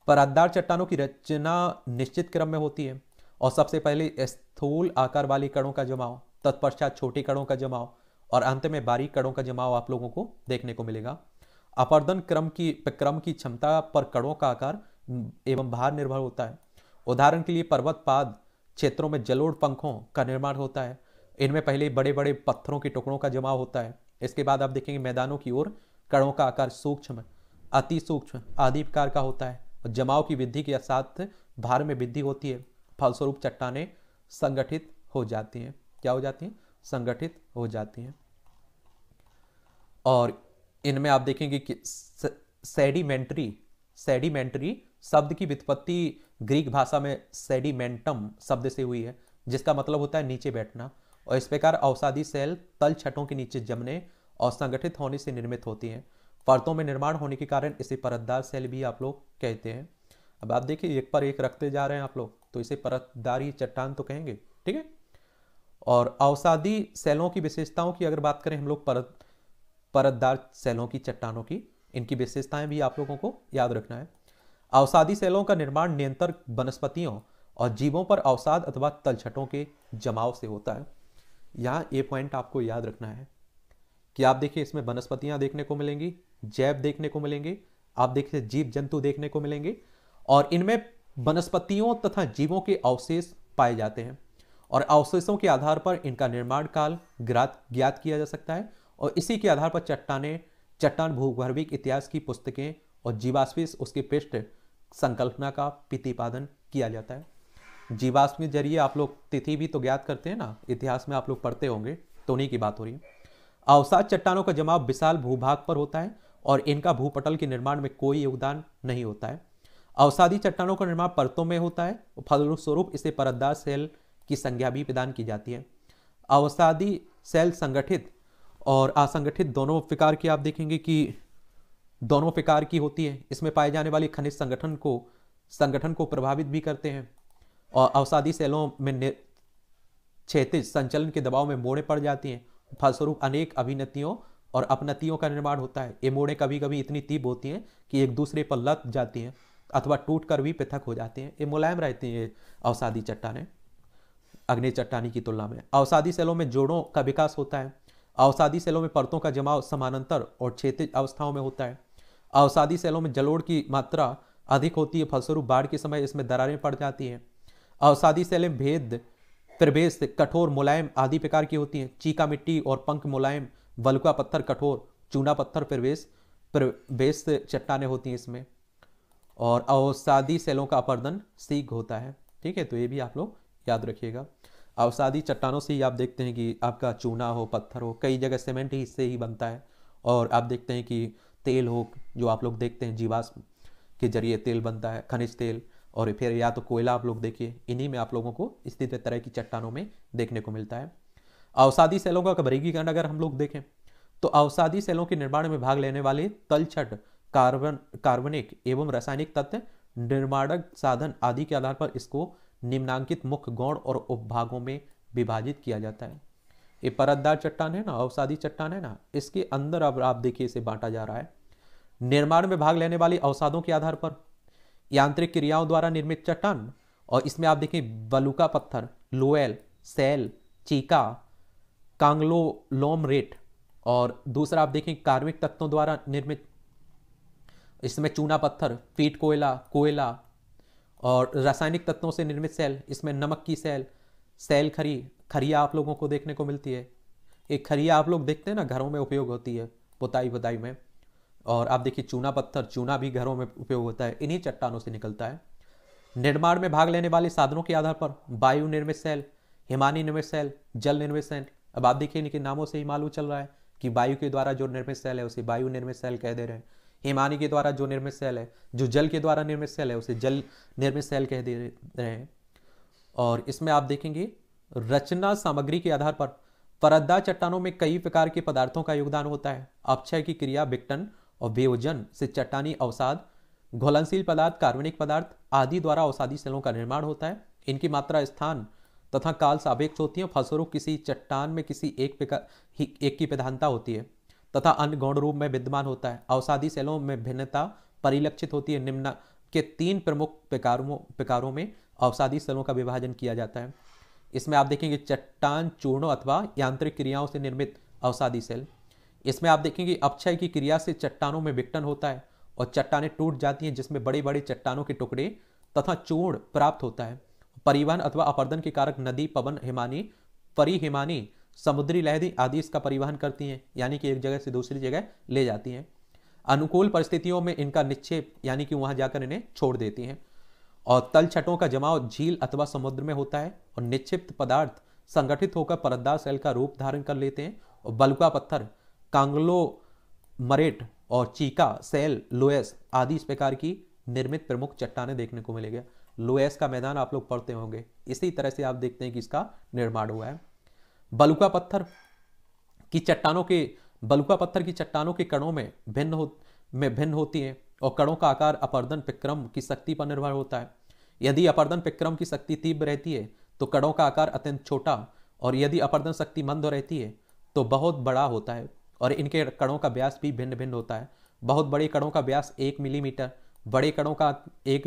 परतदार चट्टानों की रचना निश्चित क्रम में होती है और सबसे पहले स्थूल आकार वाली कणों का जमाव तत्पश्चात छोटे कणों का जमाव और अंत में बारीक कणों का जमाव आप लोगों को देखने को मिलेगा अपर्दन क्रम की क्रम की क्षमता पर कणों का आकार एवं भार निर्भर होता है उदाहरण के लिए पर्वत पाद क्षेत्रों में जलोढ़ पंखों का निर्माण होता है इनमें पहले बड़े बड़े पत्थरों के टुकड़ों का जमाव होता है इसके बाद आप देखेंगे मैदानों की ओर कणों का आकार सूक्ष्म अति सूक्ष्म आदि प्रकार का होता है और जमाव की वृद्धि के साथ भार में वृद्धि होती है फलस्वरूप चट्टाने संगठित हो जाती हैं क्या हो जाती हैं संगठित हो जाती हैं और इनमें आप देखेंगे कि सेडिमेंट्री सेडिमेंट्री शब्द की वित्पत्ति ग्रीक भाषा में सेडिमेंटम शब्द से हुई है जिसका मतलब होता है नीचे बैठना और इस प्रकार अवसादी सेल तल छटों के नीचे जमने और संगठित होने से निर्मित होती हैं परतों में निर्माण होने के कारण इसे परतदार सेल भी आप लोग कहते हैं अब आप देखिए एक पर एक रखते जा रहे हैं आप लोग तो इसे परतदारी चट्टान तो कहेंगे ठीक है और अवसादी सेलों की विशेषताओं की अगर बात करें हम लोग परत परतदार सेलों की चट्टानों की इनकी विशेषताएं भी आप लोगों को याद रखना है अवसादी सेलों का निर्माण नियंत्रण वनस्पतियों और जीवों पर अवसाद अथवा तलछटों के जमाव से होता है यहाँ ये पॉइंट आपको याद रखना है कि आप देखिए इसमें वनस्पतियाँ देखने को मिलेंगी जैव देखने को मिलेंगे आप देखिए जीव जंतु देखने को मिलेंगे और इनमें वनस्पतियों तथा जीवों के अवशेष पाए जाते हैं और अवशेषों के आधार पर इनका निर्माण काल ज्ञात ज्ञात किया जा सकता है और इसी के आधार पर चट्टाने चट्टान भूगर्भिक इतिहास की पुस्तकें और जीवाश्विस उसके पृष्ठ संकल्पना का प्रतिपादन किया जाता है जीवाश्म के जरिए आप लोग तिथि भी तो ज्ञात करते हैं ना इतिहास में आप लोग पढ़ते होंगे तो उन्हीं की बात हो रही है अवसाद चट्टानों का जमाव विशाल भूभाग पर होता है और इनका भूपटल के निर्माण में कोई योगदान नहीं होता है अवसादी चट्टानों का निर्माण परतों में होता है फलस्वरूप इसे परतदार सेल की संज्ञा भी प्रदान की जाती है अवसादी सेल संगठित और असंगठित दोनों प्रकार की आप देखेंगे कि दोनों प्रकार की होती है इसमें पाए जाने वाले खनिज संगठन को संगठन को प्रभावित भी करते हैं और अवसादी सेलों में क्षेत्रिज संचलन के दबाव में मोड़े पड़ जाती हैं फलस्वरूप अनेक अभिनतियों और अपनतियों का निर्माण होता है ये मोड़े कभी कभी इतनी तीब होती हैं कि एक दूसरे पर लत जाती हैं अथवा टूट कर भी पृथक हो जाते हैं ये मुलायम रहती हैं अवसादी चट्टाने अग्नि चट्टानी की तुलना में अवसादी सेलों में जोड़ों का विकास होता है अवसादी सेलों में परतों का जमाव समानांतर और क्षेत्रिज अवस्थाओं में होता है अवसादी सेलों में जलोड़ की मात्रा अधिक होती है फलस्वरूप बाढ़ के समय इसमें दरारें पड़ जाती हैं अवसादी सेलें भेद प्रभेद कठोर मुलायम आदि प्रकार की होती हैं चीका मिट्टी और पंख मुलायम वलुका पत्थर कठोर चूना पत्थर प्रवेश प्रवेश चट्टाने होती हैं इसमें और अवसादी सेलों का अपर्दन सीख होता है ठीक है तो ये भी आप लोग याद रखिएगा अवसादी चट्टानों से ही आप देखते हैं कि आपका चूना हो पत्थर हो कई जगह सीमेंट ही इससे ही बनता है और आप देखते हैं कि तेल हो जो आप लोग देखते हैं जीवाश्म के जरिए तेल बनता है खनिज तेल और फिर या तो कोयला आप लोग देखिए इन्हीं में आप लोगों को इस तरह की चट्टानों में देखने को मिलता है अवसादी सेलों का वर्गीकरण अगर हम लोग देखें तो अवसादी सेलों के निर्माण में भाग लेने वाले तलछट कार्बन कार्बनिक एवं रासायनिक तत्व निर्माणक साधन आदि के आधार पर इसको निम्नांकित मुख्य गौण और उपभागों में विभाजित किया जाता है ये परतदार चट्टान है ना अवसादी चट्टान है ना इसके अंदर अब आप देखिए इसे बांटा जा रहा है निर्माण में भाग लेने वाली अवसादों के आधार पर यांत्रिक क्रियाओं द्वारा निर्मित चट्टान और इसमें आप देखें बलुका पत्थर लोएल सेल चीका कांगलोलोम रेट और दूसरा आप देखें कार्मिक तत्वों द्वारा निर्मित इसमें चूना पत्थर पीट कोयला कोयला और रासायनिक तत्वों से निर्मित सेल इसमें नमक की सेल सेल खरी खरिया आप लोगों को देखने को मिलती है ये खरिया आप लोग देखते हैं ना घरों में उपयोग होती है पुताई पुताई में और आप देखिए चूना पत्थर चूना भी घरों में उपयोग होता है इन्हीं चट्टानों से निकलता है निर्माण में भाग लेने वाले साधनों के आधार पर वायु निर्मित सेल हिमानी निर्मित सेल जल निर्मित सेल अब आप देखिए इनके नामों से ही मालूम चल रहा है कि वायु के द्वारा जो निर्मित सेल है उसे वायु निर्मित सेल कह दे रहे हैं हिमानी के द्वारा जो निर्मित सेल है जो जल के द्वारा निर्मित सेल है उसे जल निर्मित सेल कह दे रहे हैं और इसमें आप देखेंगे रचना सामग्री के आधार पर परद्दा चट्टानों में कई प्रकार के पदार्थों का योगदान होता है अक्षय की क्रिया विक्टन और बेयोजन से चट्टानी अवसाद घोलनशील पदार्थ कार्बनिक पदार्थ आदि द्वारा औषादी सेलों का निर्माण होता है इनकी मात्रा स्थान तथा काल सापेक्ष होती है फलस्वरूप किसी चट्टान में किसी एक एक की प्रधानता होती है तथा अन्य गौण रूप में विद्यमान होता है औषादी सेलों में भिन्नता परिलक्षित होती है निम्न के तीन प्रमुख प्रकारों प्रकारों में अवसादी सेलों का विभाजन किया जाता है इसमें आप देखेंगे चट्टान चूर्णों अथवा यांत्रिक क्रियाओं से निर्मित अवसादी सेल इसमें आप देखेंगे अपक्षय की क्रिया से चट्टानों में विघटन होता है और चट्टाने टूट जाती हैं जिसमें बड़े बड़े चट्टानों के टुकड़े तथा चूर्ण प्राप्त होता है परिवहन अथवा अपर्दन के कारक नदी पवन हिमानी परिहिमानी समुद्री लहरी आदि इसका परिवहन करती हैं यानी कि एक जगह से दूसरी जगह ले जाती हैं अनुकूल परिस्थितियों में इनका निक्षेप यानी कि वहां जाकर इन्हें छोड़ देती हैं और तलछटों का जमाव झील अथवा समुद्र में होता है और निक्षिप्त पदार्थ संगठित होकर परदा सेल का रूप धारण कर लेते हैं और बलुका पत्थर कांगलो मरेट और चीका सेल लोएस आदि इस प्रकार की निर्मित प्रमुख चट्टानें देखने को मिलेगी लोएस का मैदान आप लोग पढ़ते होंगे इसी तरह से आप देखते हैं कि इसका निर्माण हुआ है बलुका पत्थर की चट्टानों के बलुका पत्थर की चट्टानों के कणों में भिन्न हो में भिन्न होती हैं और कणों का आकार अपर्दन पिक्रम की शक्ति पर निर्भर होता है यदि अपर्दन पिक्रम की शक्ति तीव्र रहती है तो कणों का आकार अत्यंत छोटा और यदि अपर्दन शक्ति मंद रहती है तो बहुत बड़ा होता है और इनके कणों का व्यास भी भिन्न भिन्न होता है बहुत बड़े कणों का व्यास एक मिलीमीटर बड़े कणों का एक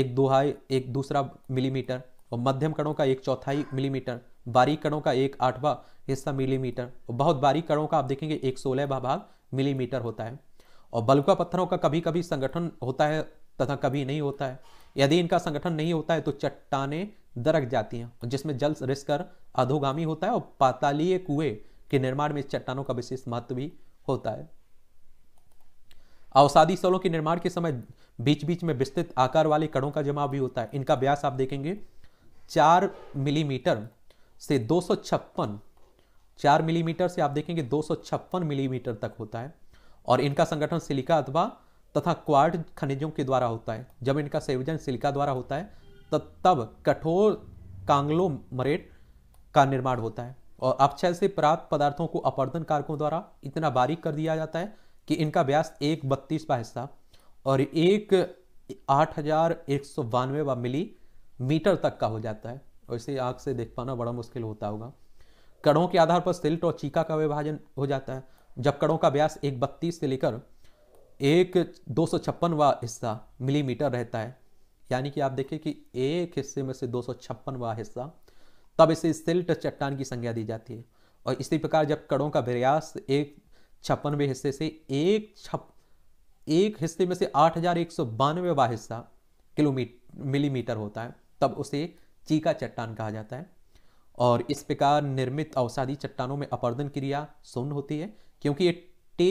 एक दोहाई एक दूसरा मिलीमीटर और मध्यम कणों का एक चौथाई मिलीमीटर बारीक कणों का एक आठवा हिस्सा मिलीमीटर और बहुत बारीक कणों का आप देखेंगे एक सोलहवा भाग मिलीमीटर होता है और बलुका पत्थरों का कभी कभी संगठन होता है तथा कभी नहीं होता है यदि इनका संगठन नहीं होता है तो चट्टाने दरक जाती हैं जिसमें जल रिस कर अधोगामी होता है और पातालीय कुएं के निर्माण में इस चट्टानों का विशेष महत्व भी होता है अवसादी स्थलों के निर्माण के समय बीच बीच में विस्तृत आकार वाले कणों का जमाव भी होता है इनका व्यास आप देखेंगे चार मिलीमीटर से दो सौ छप्पन चार मिलीमीटर से आप देखेंगे दो सौ छप्पन मिलीमीटर तक होता है और इनका संगठन सिलिका अथवा तथा क्वार्ट खनिजों के द्वारा होता है जब इनका संयोजन सिलिका द्वारा होता है तब कठोर कांगलो मरेट का निर्माण होता है और अपक्षय से प्राप्त पदार्थों को अपर्दन कारकों द्वारा इतना बारीक कर दिया जाता है कि इनका व्यास एक बत्तीसवा हिस्सा और एक आठ हजार एक सौ बानवे व मिली मीटर तक का हो जाता है और इसे आँख से देख पाना बड़ा मुश्किल होता होगा कड़ों के आधार पर सिल्ट और चीका का विभाजन हो जाता है जब कड़ों का व्यास एक बत्तीस से लेकर एक दो सौ छप्पनवा हिस्सा मिलीमीटर रहता है यानी कि आप देखें कि एक हिस्से में से दो सौ छप्पनवा हिस्सा तब इसे सिल्ट चट्टान की संज्ञा दी जाती है और इसी प्रकार जब कड़ों का विरास एक छप्पनवे हिस्से से एक छप एक हिस्से में से आठ हजार एक सौ हिस्सा किलोमीटर मिलीमीटर होता है तब उसे चीका चट्टान कहा जाता है और इस प्रकार निर्मित अवसादी चट्टानों में अपर्दन क्रिया शून्य होती है क्योंकि ये टे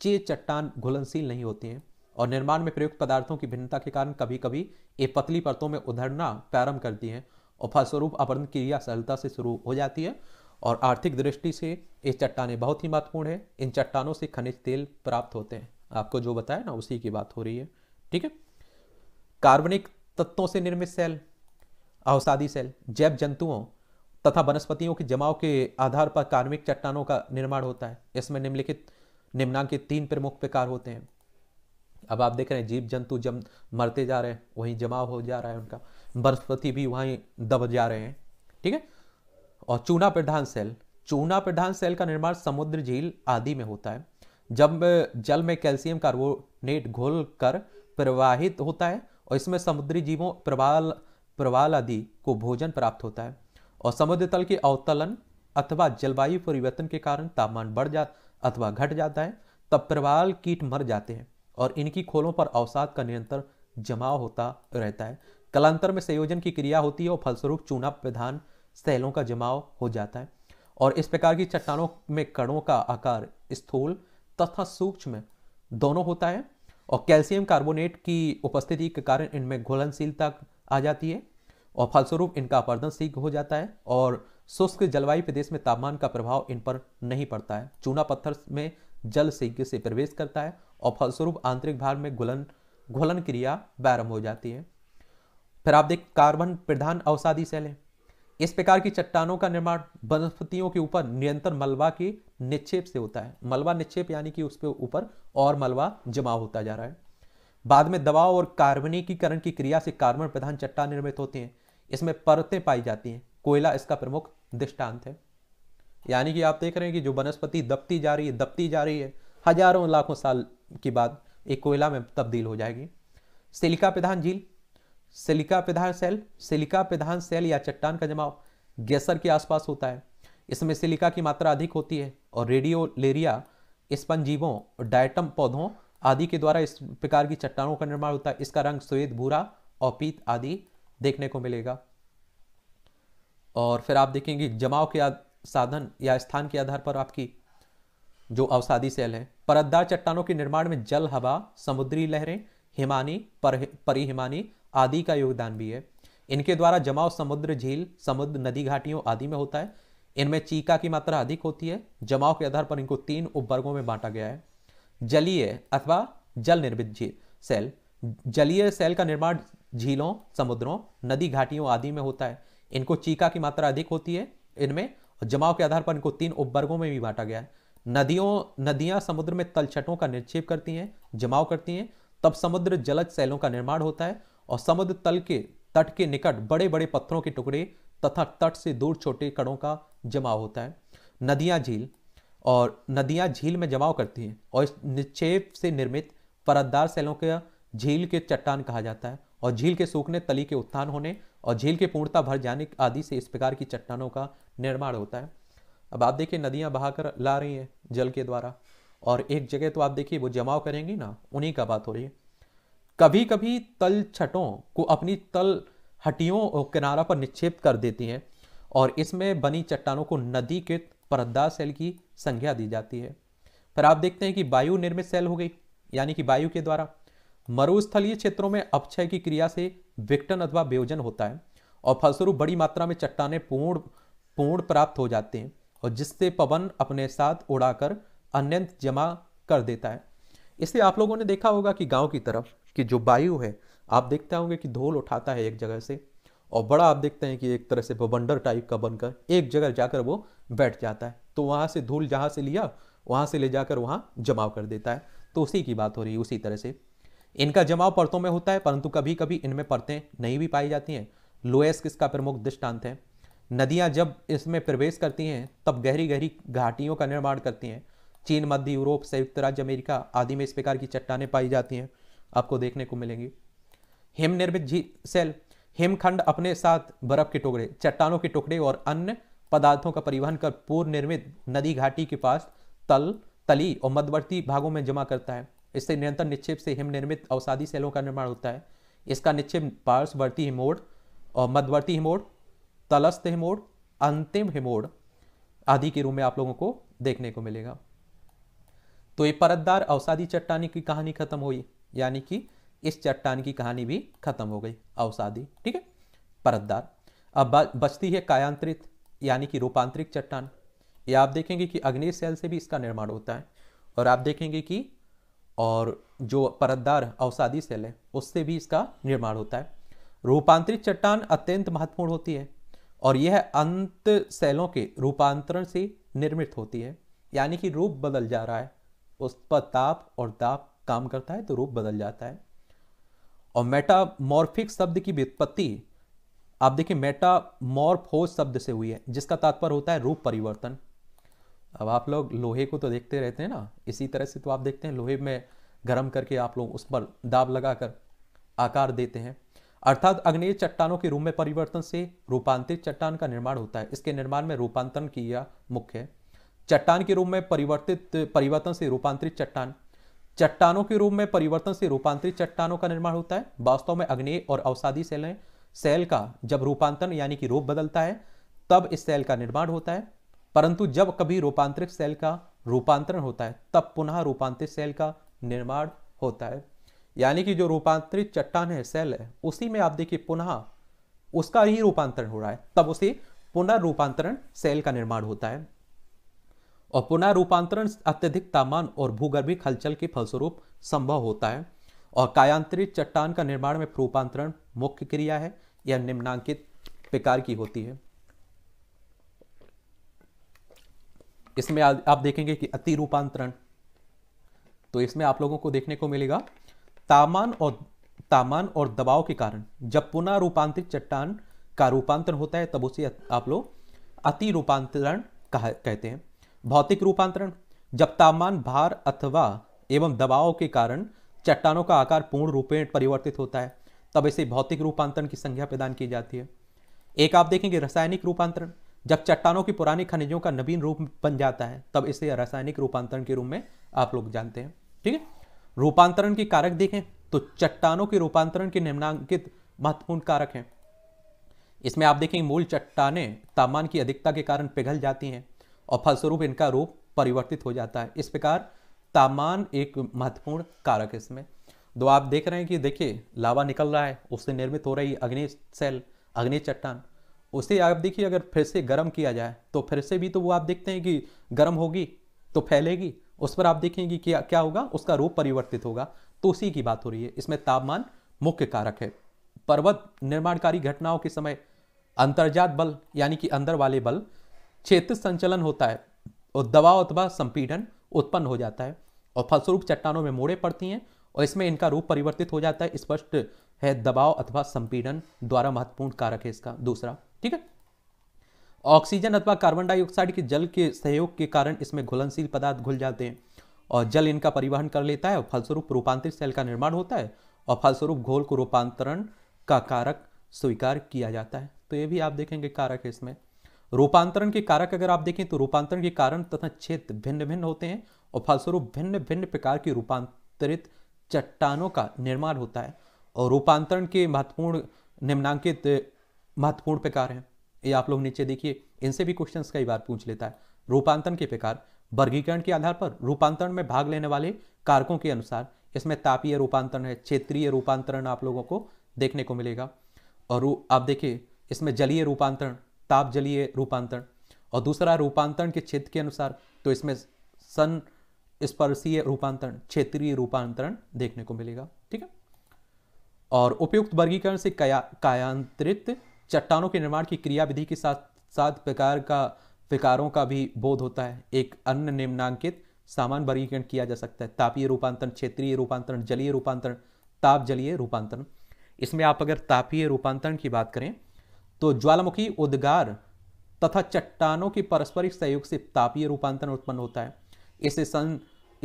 चे चट्टान घुलनशील नहीं होती हैं और निर्माण में प्रयुक्त पदार्थों की भिन्नता के कारण कभी कभी ये पतली परतों में उधरना प्रारंभ करती हैं और फलस्वरूप अपहरण क्रिया सरलता से शुरू हो जाती है और आर्थिक दृष्टि से ये चट्टाने बहुत ही महत्वपूर्ण है इन चट्टानों से खनिज तेल प्राप्त होते हैं आपको जो बताया ना उसी की बात हो रही है ठीक है कार्बनिक तत्वों से निर्मित सेल अवसादी सेल जैव जंतुओं तथा वनस्पतियों के जमाव के आधार पर कार्मिक चट्टानों का निर्माण होता है इसमें निम्नलिखित निम्नांक के तीन प्रमुख प्रकार होते हैं अब आप देख रहे हैं जीव जंतु जम मरते जा रहे हैं वहीं जमाव हो जा रहा है उनका बृहस्पति भी वहीं दब जा रहे हैं ठीक है और चूना प्रधान सेल चूना प्रधान सेल का निर्माण समुद्र झील आदि में होता है जब जल में कैल्शियम कार्बोनेट घोल कर प्रवाहित होता है और इसमें समुद्री जीवों प्रवाल प्रवाल आदि को भोजन प्राप्त होता है और समुद्र तल के अवतलन अथवा जलवायु परिवर्तन के कारण तापमान बढ़ जा अथवा घट जाता है तब प्रवाल कीट मर जाते हैं और इनकी खोलों पर अवसाद का निरंतर जमाव होता रहता है कलांतर में संयोजन की क्रिया होती है और फलस्वरूप चूना प्रधान शैलों का जमाव हो जाता है और इस प्रकार की चट्टानों में कणों का आकार स्थूल तथा सूक्ष्म दोनों होता है और कैल्शियम कार्बोनेट की उपस्थिति के कारण इनमें घुलनशीलता आ जाती है और फलस्वरूप इनका अपर्दन शीघ्र हो जाता है और शुष्क जलवायु प्रदेश में तापमान का प्रभाव इन पर नहीं पड़ता है चूना पत्थर में जल शीघ्र से प्रवेश करता है और फलस्वरूप आंतरिक भार में घुलन घुलन क्रिया प्रारंभ हो जाती है फिर आप देख कार्बन प्रधान अवसादी है इस प्रकार की चट्टानों का निर्माण वनस्पतियों के ऊपर निरंतर मलबा के निक्षेप से होता है मलबा निक्षेप यानी कि उसके ऊपर और मलबा जमा होता जा रहा है बाद में दबाव और कार्बनीकरण की क्रिया से कार्बन प्रधान चट्टान निर्मित होते हैं इसमें परतें पाई जाती हैं कोयला इसका प्रमुख दृष्टांत है यानी कि आप देख रहे हैं कि जो वनस्पति दबती जा रही है दबती जा रही है हजारों लाखों साल के बाद एक कोयला में तब्दील हो जाएगी सिलिका प्रधान झील सिलिका प्रधान सेल सिलिका प्रधान सेल या चट्टान का जमाव गैसर के आसपास होता है इसमें सिलिका की मात्रा अधिक होती है और रेडियोलेरिया स्पंजीवों और डायटम पौधों आदि के द्वारा इस प्रकार की चट्टानों का निर्माण होता है इसका रंग श्वेत भूरा और पीत आदि देखने को मिलेगा और फिर आप देखेंगे जमाव के साधन या स्थान के आधार पर आपकी जो अवसादी सेल है परतदार चट्टानों के निर्माण में जल हवा समुद्री लहरें हिमानी पर, परिहिमानी आदि का योगदान भी है इनके द्वारा जमाव समुद्र झील समुद्र नदी घाटियों आदि में होता है इनमें चीका की मात्रा अधिक होती है जमाव के आधार पर इनको तीन उपवर्गों में बांटा गया है जलीय अथवा जल निर्मित झील सेल जलीय सेल का निर्माण झीलों समुद्रों नदी घाटियों आदि में होता है इनको चीका की मात्रा अधिक होती है इनमें जमाव के आधार पर इनको तीन उपवर्गों में भी बांटा गया है नदियों नदियां समुद्र में तलछटों का निक्षेप करती हैं जमाव करती हैं तब समुद्र जलज शैलों का निर्माण होता है और समुद्र तल के तट के निकट बड़े बड़े पत्थरों के टुकड़े तथा तट से दूर छोटे कणों का जमाव होता है नदियां झील और नदियां झील में जमाव करती हैं और इस निक्षेप से निर्मित परतदार शैलों के झील के चट्टान कहा जाता है और झील के सूखने तली के उत्थान होने और झील के पूर्णता भर जाने आदि से इस प्रकार की चट्टानों का निर्माण होता है अब आप देखिए नदियां बहाकर ला रही हैं जल के द्वारा और एक जगह तो आप देखिए वो जमाव करेंगी ना उन्हीं का बात हो रही है कभी कभी तल छटों को अपनी तल हटियों किनारा पर निक्षेप कर देती हैं और इसमें बनी चट्टानों को नदी के परदा सेल की संज्ञा दी जाती है फिर आप देखते हैं कि वायु निर्मित सेल हो गई यानी कि वायु के द्वारा मरुस्थलीय क्षेत्रों में अपक्षय की क्रिया से विकटन अथवा व्ययोजन होता है और फलस्वरूप बड़ी मात्रा में चट्टाने पूर्ण पूर्ण प्राप्त हो जाते हैं और जिससे पवन अपने साथ उड़ाकर अन्यंत जमा कर देता है इसलिए आप लोगों ने देखा होगा कि गांव की तरफ कि जो वायु है आप देखते होंगे कि धोल उठाता है एक जगह से और बड़ा आप देखते हैं कि एक तरह से बबंडर टाइप का बनकर एक जगह जाकर वो बैठ जाता है तो वहाँ से धूल जहाँ से लिया वहां से ले जाकर वहाँ जमाव कर देता है तो उसी की बात हो रही है उसी तरह से इनका जमाव परतों में होता है परंतु कभी कभी इनमें परतें नहीं भी पाई जाती हैं लोएस इसका प्रमुख दृष्टांत है नदियाँ जब इसमें प्रवेश करती हैं तब गहरी गहरी घाटियों का निर्माण करती हैं चीन मध्य यूरोप संयुक्त राज्य अमेरिका आदि में इस प्रकार की चट्टाने पाई जाती हैं आपको देखने को मिलेंगी हिम निर्मित सेल हिमखंड अपने साथ बर्फ के टुकड़े चट्टानों के टुकड़े और अन्य पदार्थों का परिवहन कर पूर्व निर्मित नदी घाटी के पास तल तली और मध्यवर्ती भागों में जमा करता है इससे निरंतर निक्षेप से हिम निर्मित अवसादी सेलों का निर्माण होता है इसका निक्षेप पार्श्वर्ती हिमोड़ और मध्यवर्ती हिमोड़ तलस्थ हिमोड़ अंतिम हिमोड़ आदि के रूप में आप लोगों को देखने को मिलेगा तो ये परतदार अवसादी चट्टानी की कहानी खत्म हुई यानी कि इस चट्टान की कहानी भी खत्म हो गई अवसादी ठीक है परतदार अब बचती है कायांत्रित यानी कि रूपांतरिक चट्टान ये आप देखेंगे कि अग्नेय सेल से भी इसका निर्माण होता है और आप देखेंगे कि और जो परतदार अवसादी सेल है उससे भी इसका निर्माण होता है रूपांतरित चट्टान अत्यंत महत्वपूर्ण होती है और यह अंत सेलों के रूपांतरण से निर्मित होती है यानी कि रूप बदल जा रहा है उस पर ताप और दाप काम करता है तो रूप बदल जाता है और मेटामॉर्फिक शब्द की व्युत्पत्ति आप देखिए मेटामॉर्फोज शब्द से हुई है जिसका तात्पर्य होता है रूप परिवर्तन अब आप लोग लोहे को तो देखते रहते हैं ना इसी तरह से तो आप देखते हैं लोहे में गर्म करके आप लोग उस पर दाब लगाकर आकार देते हैं अर्थात अग्नेय चट्टानों के रूप में परिवर्तन से रूपांतरित चट्टान का निर्माण होता है इसके निर्माण में रूपांतरण की यह मुख्य है चट्टान के रूप में परिवर्तित परिवर्तन से रूपांतरित चट्टान चट्टानों के रूप में परिवर्तन से रूपांतरित चट्टानों का निर्माण होता है वास्तव में अग्नि और अवसादी सेलें सेल का जब रूपांतरण यानी कि रूप बदलता है तब इस सेल का निर्माण होता है परंतु जब कभी रूपांतरित सेल का रूपांतरण होता है तब पुनः रूपांतरित सेल का निर्माण होता है यानी कि जो रूपांतरित चट्टान है सेल है उसी में आप देखिए पुनः उसका ही रूपांतरण हो रहा है तब उसे रूपांतरण सेल का निर्माण होता है और पुनः रूपांतरण अत्यधिक तापमान और भूगर्भिक हलचल के फलस्वरूप संभव होता है और कायांतरित चट्टान का निर्माण में रूपांतरण मुख्य क्रिया है यह निम्नांकित प्रकार की होती है इसमें आप देखेंगे कि अति रूपांतरण तो इसमें आप लोगों को देखने को मिलेगा तापमान और तापमान और दबाव के कारण जब पुनः रूपांतरित चट्टान का रूपांतरण होता है तब उसे आप लोग अति रूपांतरण कहते हैं भौतिक रूपांतरण जब तापमान भार अथवा एवं दबाव के कारण चट्टानों का आकार पूर्ण रूपेण परिवर्तित होता है तब इसे भौतिक रूपांतरण की संज्ञा प्रदान की जाती है एक आप देखेंगे रासायनिक रूपांतरण जब चट्टानों की पुरानी खनिजों का नवीन रूप बन जाता है तब इसे रासायनिक रूपांतरण के रूप में आप लोग जानते हैं ठीक है रूपांतरण के कारक देखें तो चट्टानों के रूपांतरण के निम्नांकित महत्वपूर्ण कारक हैं इसमें आप देखेंगे मूल चट्टाने तापमान की अधिकता के कारण पिघल जाती हैं और फलस्वरूप इनका रूप परिवर्तित हो जाता है इस प्रकार तापमान एक महत्वपूर्ण कारक है इसमें तो आप देख रहे हैं कि देखिए लावा निकल रहा है उससे निर्मित हो रही अग्नि सेल अग्नि चट्टान उसे आप देखिए अगर फिर से गर्म किया जाए तो फिर से भी तो वो आप देखते हैं कि गर्म होगी तो फैलेगी उस पर आप देखेंगे क्या क्या होगा उसका रूप परिवर्तित होगा तो उसी की बात हो रही है इसमें तापमान मुख्य कारक है पर्वत निर्माणकारी घटनाओं के समय अंतर्जात बल यानी कि अंदर वाले बल क्षेत्र संचलन होता है और दबाव अथवा संपीड़न उत्पन्न हो जाता है और फलस्वरूप चट्टानों में मोड़े पड़ती हैं और इसमें इनका रूप परिवर्तित हो जाता है स्पष्ट है दबाव अथवा संपीड़न द्वारा महत्वपूर्ण कारक है इसका दूसरा ठीक है ऑक्सीजन अथवा कार्बन डाइऑक्साइड के जल के सहयोग के कारण इसमें घुलनशील पदार्थ घुल जाते हैं और जल इनका परिवहन कर लेता है और फलस्वरूप रूपांतरित सेल का निर्माण होता है और फलस्वरूप घोल को रूपांतरण का कारक स्वीकार किया जाता है तो ये भी आप देखेंगे कारक है इसमें रूपांतरण के कारक अगर आप देखें तो रूपांतरण के कारण तथा क्षेत्र भिन्न भिन्न होते हैं और फलस्वरूप भिन्न भिन्न प्रकार की रूपांतरित चट्टानों का निर्माण होता है और रूपांतरण के महत्वपूर्ण निम्नांकित महत्वपूर्ण प्रकार हैं ये आप लोग नीचे देखिए इनसे भी क्वेश्चंस कई बार पूछ लेता है रूपांतरण के प्रकार वर्गीकरण के आधार पर रूपांतरण में भाग लेने वाले कारकों के अनुसार इसमें तापीय रूपांतरण है क्षेत्रीय रूपांतरण आप लोगों को देखने को मिलेगा और आप देखिए इसमें जलीय रूपांतरण ताप जलीय रूपांतरण और दूसरा रूपांतरण के क्षेत्र के अनुसार तो इसमें सन स्पर्शीय रूपांतरण क्षेत्रीय रूपांतरण देखने को मिलेगा ठीक है और उपयुक्त वर्गीकरण से कायांतरित चट्टानों के निर्माण की क्रियाविधि के साथ साथ प्रकार का विकारों का भी बोध होता है एक अन्य निम्नांकित सामान वर्गीकरण किया जा सकता है तापीय रूपांतरण क्षेत्रीय रूपांतरण जलीय रूपांतरण ताप जलीय रूपांतरण इसमें आप अगर तापीय रूपांतरण की बात करें तो ज्वालामुखी उद्गार तथा चट्टानों के पारस्परिक सहयोग से तापीय रूपांतरण उत्पन्न होता है इसे सन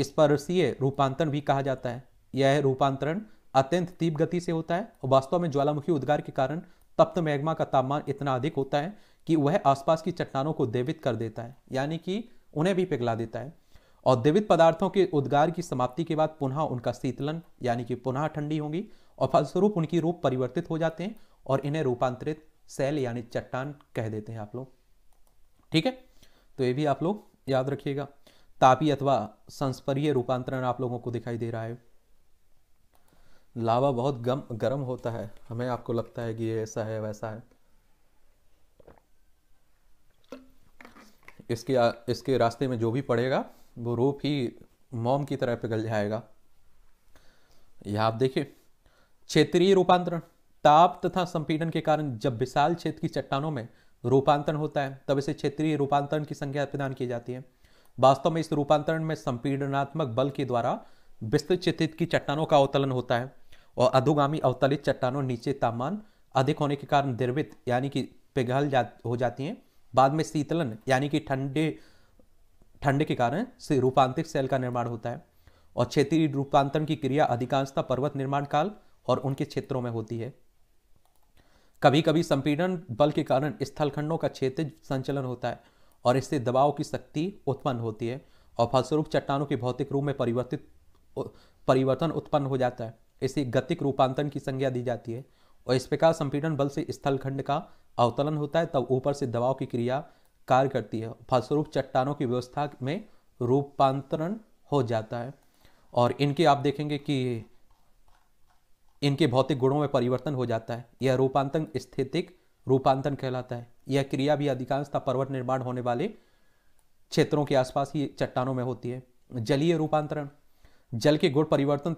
स्पर्शीय रूपांतरण भी कहा जाता है यह रूपांतरण अत्यंत तीव्र गति से होता है और वास्तव में ज्वालामुखी उद्गार के कारण तप्त मैग्मा का तापमान इतना अधिक होता है कि वह आसपास की चट्टानों को देवित कर देता है यानी कि उन्हें भी पिघला देता है और देवित पदार्थों के उद्गार की समाप्ति के बाद पुनः उनका शीतलन यानी कि पुनः ठंडी होगी और फलस्वरूप उनकी रूप परिवर्तित हो जाते हैं और इन्हें रूपांतरित सेल यानी चट्टान कह देते हैं आप लोग ठीक है तो ये भी आप लोग याद रखिएगा तापी अथवा संस्परीय रूपांतरण आप लोगों को दिखाई दे रहा है लावा बहुत गम गर्म होता है हमें आपको लगता है कि ये ऐसा है वैसा है इसके इसके रास्ते में जो भी पड़ेगा वो रूप ही मोम की तरह पिघल जाएगा यह आप देखिए क्षेत्रीय रूपांतरण ताप तथा संपीड़न के कारण जब विशाल क्षेत्र की चट्टानों में रूपांतरण होता है तब इसे क्षेत्रीय रूपांतरण की संख्या प्रदान की जाती है वास्तव में इस रूपांतरण में संपीड़नात्मक बल के द्वारा विस्तृत क्षेत्र की चट्टानों का अवतलन होता है और अधोगामी अवतलित चट्टानों नीचे तापमान अधिक होने के कारण द्रवित यानी कि पिघल जा हो जाती हैं बाद में शीतलन यानी कि ठंडे ठंड के कारण से रूपांतरित सेल का निर्माण होता है और क्षेत्रीय रूपांतरण की क्रिया अधिकांशता पर्वत निर्माण काल और उनके क्षेत्रों में होती है कभी कभी संपीड़न बल के कारण स्थलखंडों का क्षेत्र संचलन होता है और इससे दबाव की शक्ति उत्पन्न होती है और फलस्वरूप चट्टानों के भौतिक रूप में परिवर्तित परिवर्तन उत्पन्न हो जाता है इसे गतिक रूपांतरण की संज्ञा दी जाती है और इस प्रकार संपीड़न बल से स्थलखंड का अवतलन होता है तब ऊपर से दबाव की क्रिया कार्य करती है फलस्वरूप चट्टानों की व्यवस्था में रूपांतरण हो जाता है और इनके आप देखेंगे कि इनके भौतिक गुणों में परिवर्तन हो जाता है यह रूपांतरण स्थितिक रूपांतरण कहलाता है यह क्रिया भी अधिकांशतः पर्वत निर्माण होने वाले क्षेत्रों के आसपास ही चट्टानों में होती है जलीय रूपांतरण जल के गुण परिवर्तन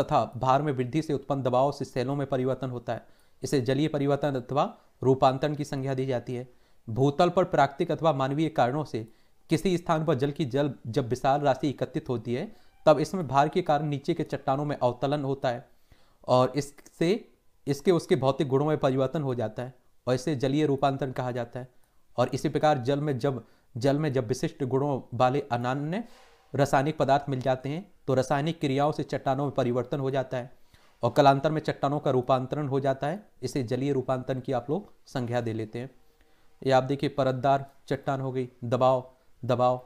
तथा भार में वृद्धि से उत्पन्न दबाव से सेलों में परिवर्तन होता है इसे जलीय परिवर्तन अथवा रूपांतरण की संज्ञा दी जाती है भूतल पर प्राकृतिक अथवा मानवीय कारणों से किसी स्थान पर जल की जल जब विशाल राशि एकत्रित होती है तब इसमें भार के कारण नीचे के चट्टानों में अवतलन होता है और इससे इसके उसके भौतिक गुणों में परिवर्तन हो जाता है और इसे जलीय रूपांतरण कहा जाता है और इसी प्रकार जल में जब जल में जब विशिष्ट गुणों वाले अनान्य रासायनिक पदार्थ मिल जाते हैं तो रासायनिक क्रियाओं से चट्टानों में परिवर्तन हो जाता है और कलांतर में चट्टानों का रूपांतरण हो जाता है इसे जलीय रूपांतरण की आप लोग संज्ञा दे लेते हैं ये आप देखिए परतदार चट्टान हो गई दबाव दबाव